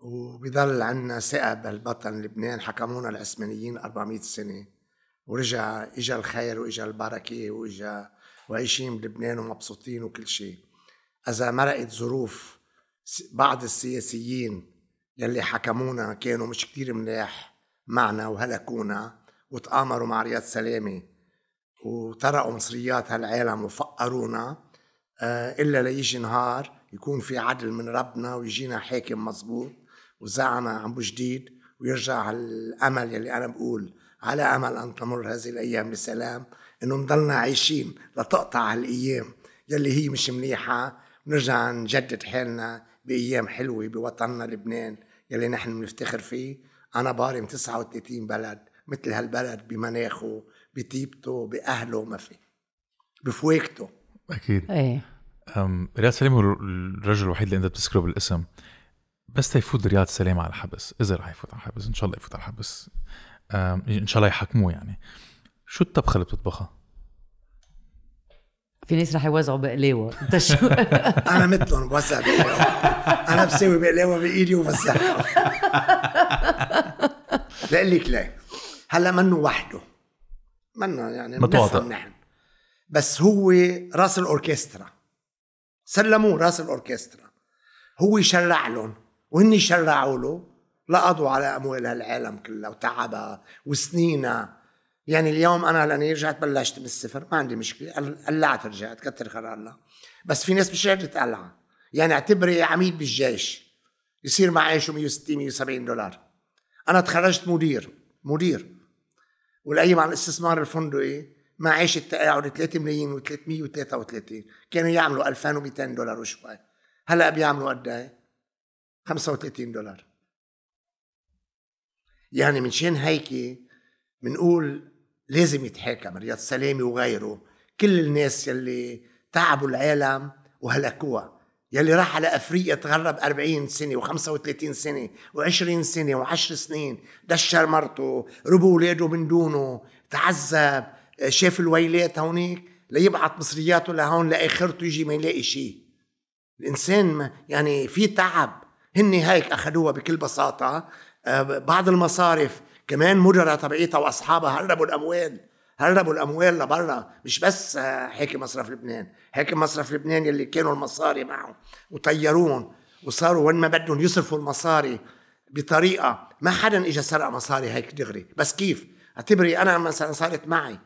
وبضل عنا ثقة بالبطن لبنان حكمونا العثمانيين 400 سنة ورجع اجى الخير واجى البركة واجى وعايشين بلبنان ومبسوطين وكل شيء إذا مرقت ظروف بعض السياسيين يلي حكمونا كانوا مش كتير ملاح معنا وهلكونا وتآمروا مع رياض سلامة وطرقوا مصريات هالعالم وفقرونا آه، إلا ليجي نهار يكون في عدل من ربنا ويجينا حاكم مزبوط وزعنا عم جديد ويرجع الأمل يلي أنا بقول على أمل أن تمر هذه الأيام بسلام إنه نضلنا عايشين لتقطع هالايام يلي هي مش منيحة نرجع نجدد حالنا بأيام حلوة بوطننا لبنان يلي نحن بنفتخر فيه أنا بارم 39 بلد مثل هالبلد بمناخه بطيبته بأهله ما في بفواكته اكيد ايه رياض سلام هو الرجل الوحيد اللي انت بتذكره بالاسم بس تيفوت رياض سلام على الحبس اذا رح يفوت على الحبس ان شاء الله يفوت على الحبس ان شاء الله يحاكموه يعني شو الطبخه اللي بتطبخها؟ في ناس رح يوزعوا بقلاوه انت شو انا مثلهم بوزع بقلاوه انا بسوي بقلاوه بايدي وبوزعها بقول لك ليه هلا منه وحده منه يعني متواضع نحن بس هو راس الاوركسترا سلموه راس الاوركسترا هو شرع لهم وهن شرعوا له لقضوا على اموال هالعالم كلها وتعبها وسنينها يعني اليوم انا لاني رجعت بلشت من الصفر ما عندي مشكله قلعت رجعت كتر خير الله بس في ناس مش قادره تقلع يعني اعتبري عميد بالجيش يصير معاشه 160 170 دولار انا تخرجت مدير مدير والايام على الاستثمار الفندقي معاش التقاعد يعني 3 ملايين و333 كانوا يعملوا 2200 دولار وشوي هلا بيعملوا قد ايه 35 دولار يعني منشان هيك بنقول لازم يتحاكم رياض سلامي وغيره كل الناس يلي تعبوا العالم وهلكوها يلي راح على افريقيا تغرب 40 سنه و35 سنه و20 سنه و10 سنين دشر مرته ربوا اولاده من دونه تعذب شاف الويلات هونيك ليبعث مصرياته لهون لاخرته يجي ما يلاقي شيء الانسان ما يعني في تعب هن هيك اخذوها بكل بساطه آه، بعض المصارف كمان مدراء تبعيتها واصحابها هربوا الاموال هربوا الاموال لبرا مش بس حاكم آه، مصرف لبنان حاكم مصرف لبنان يلي كانوا المصاري معه وطيرون وصاروا وين ما بدهم يصرفوا المصاري بطريقه ما حدا اجى سرق مصاري هيك دغري بس كيف اعتبري انا مثلا صارت معي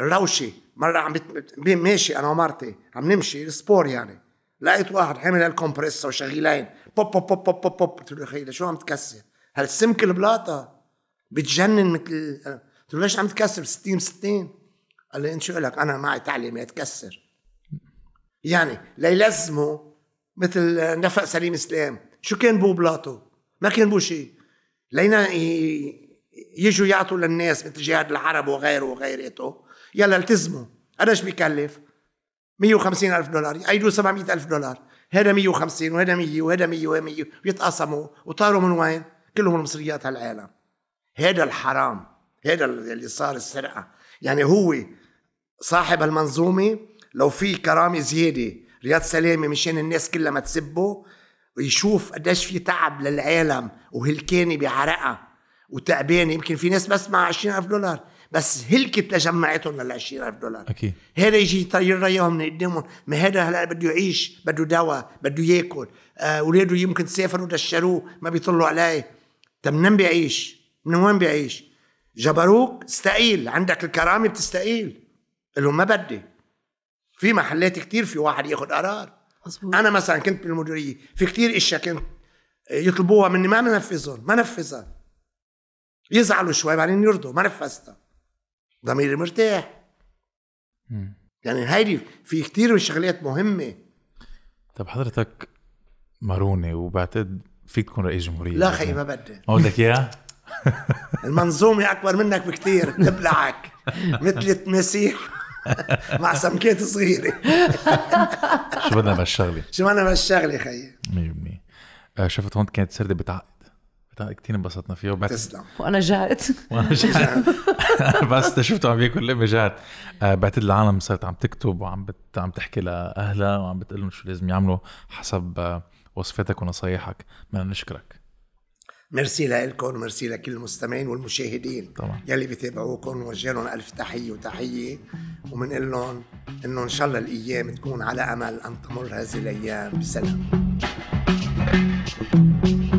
الروشه مره عم ماشي انا ومرتي عم نمشي سبور يعني لقيت واحد حامل هالكمبريسة وشغيلين بوب بوب بوب بوب بوب قلت له خيي شو عم تكسر؟ هالسمك البلاطه بتجنن مثل قلت له ليش عم تكسر 60 60 قال لي انت شو لك انا معي تعليم تكسر يعني ليلزموا مثل نفق سليم اسلام شو كان بو بلاطو ما كان بو شيء لينا يجوا يعطوا للناس مثل جهاد العرب وغيره وغيرته يلا التزموا ايش بكلف 150 ألف دولار يعيدوا 700 ألف دولار هذا 150 وهذا 100 وهذا 100 وهذا 100 ويتقاسموا وطاروا من وين؟ كلهم المصريات هالعالم هذا الحرام هذا اللي صار السرقة يعني هو صاحب المنظومة لو في كرامة زيادة رياض سلامة مشان الناس كلها ما تسبه ويشوف قديش في تعب للعالم وهلكانة بعرقها وتعبانة يمكن في ناس بس مع 20000 دولار بس هلكت لجمعتهم لل 20000 دولار اكيد هذا يجي يطير اياهم من قدامهم ما هذا هلا بده يعيش بده دواء بده ياكل اولاده آه يمكن سافروا دشروه ما بيطلوا عليه طب منين بيعيش؟ من وين بيعيش؟ جبروك استقيل عندك الكرامه بتستقيل قلن ما بدي في محلات كتير في واحد ياخذ قرار أصبر. انا مثلا كنت بالمديريه في كتير اشياء كنت يطلبوها مني ما بنفذهم ما نفذها يزعلوا شوي بعدين يرضوا ما نفذتها ضميري مرتاح م. يعني هيدي في كتير من الشغلات مهمه طب حضرتك ماروني وبعتقد فيك تكون رئيس جمهوريه لا خيي ما بدي ما بدك اياه المنظومه اكبر منك بكتير بتبلعك مثل مسيح مع سمكات صغيره شو بدنا بهالشغله شو بدنا بهالشغله خيي 100% آه، شفت هون كانت سردة بتع... كثير انبسطنا فيه وبعت... تسلم وانا جعت وانا جعت بس شفته عم ياكل لقمه جعت آه، بعتقد العالم صارت عم تكتب وعم بت... عم تحكي لاهلها وعم بتقول لهم شو لازم يعملوا حسب آه، وصفتك ونصايحك بدنا نشكرك ميرسي لكم وميرسي لكل المستمعين والمشاهدين طبعا يلي بيتابعوكم ونوجه لهم الف تحيه وتحيه وبنقول لهم انه ان شاء الله الايام تكون على امل ان تمر هذه الايام بسلام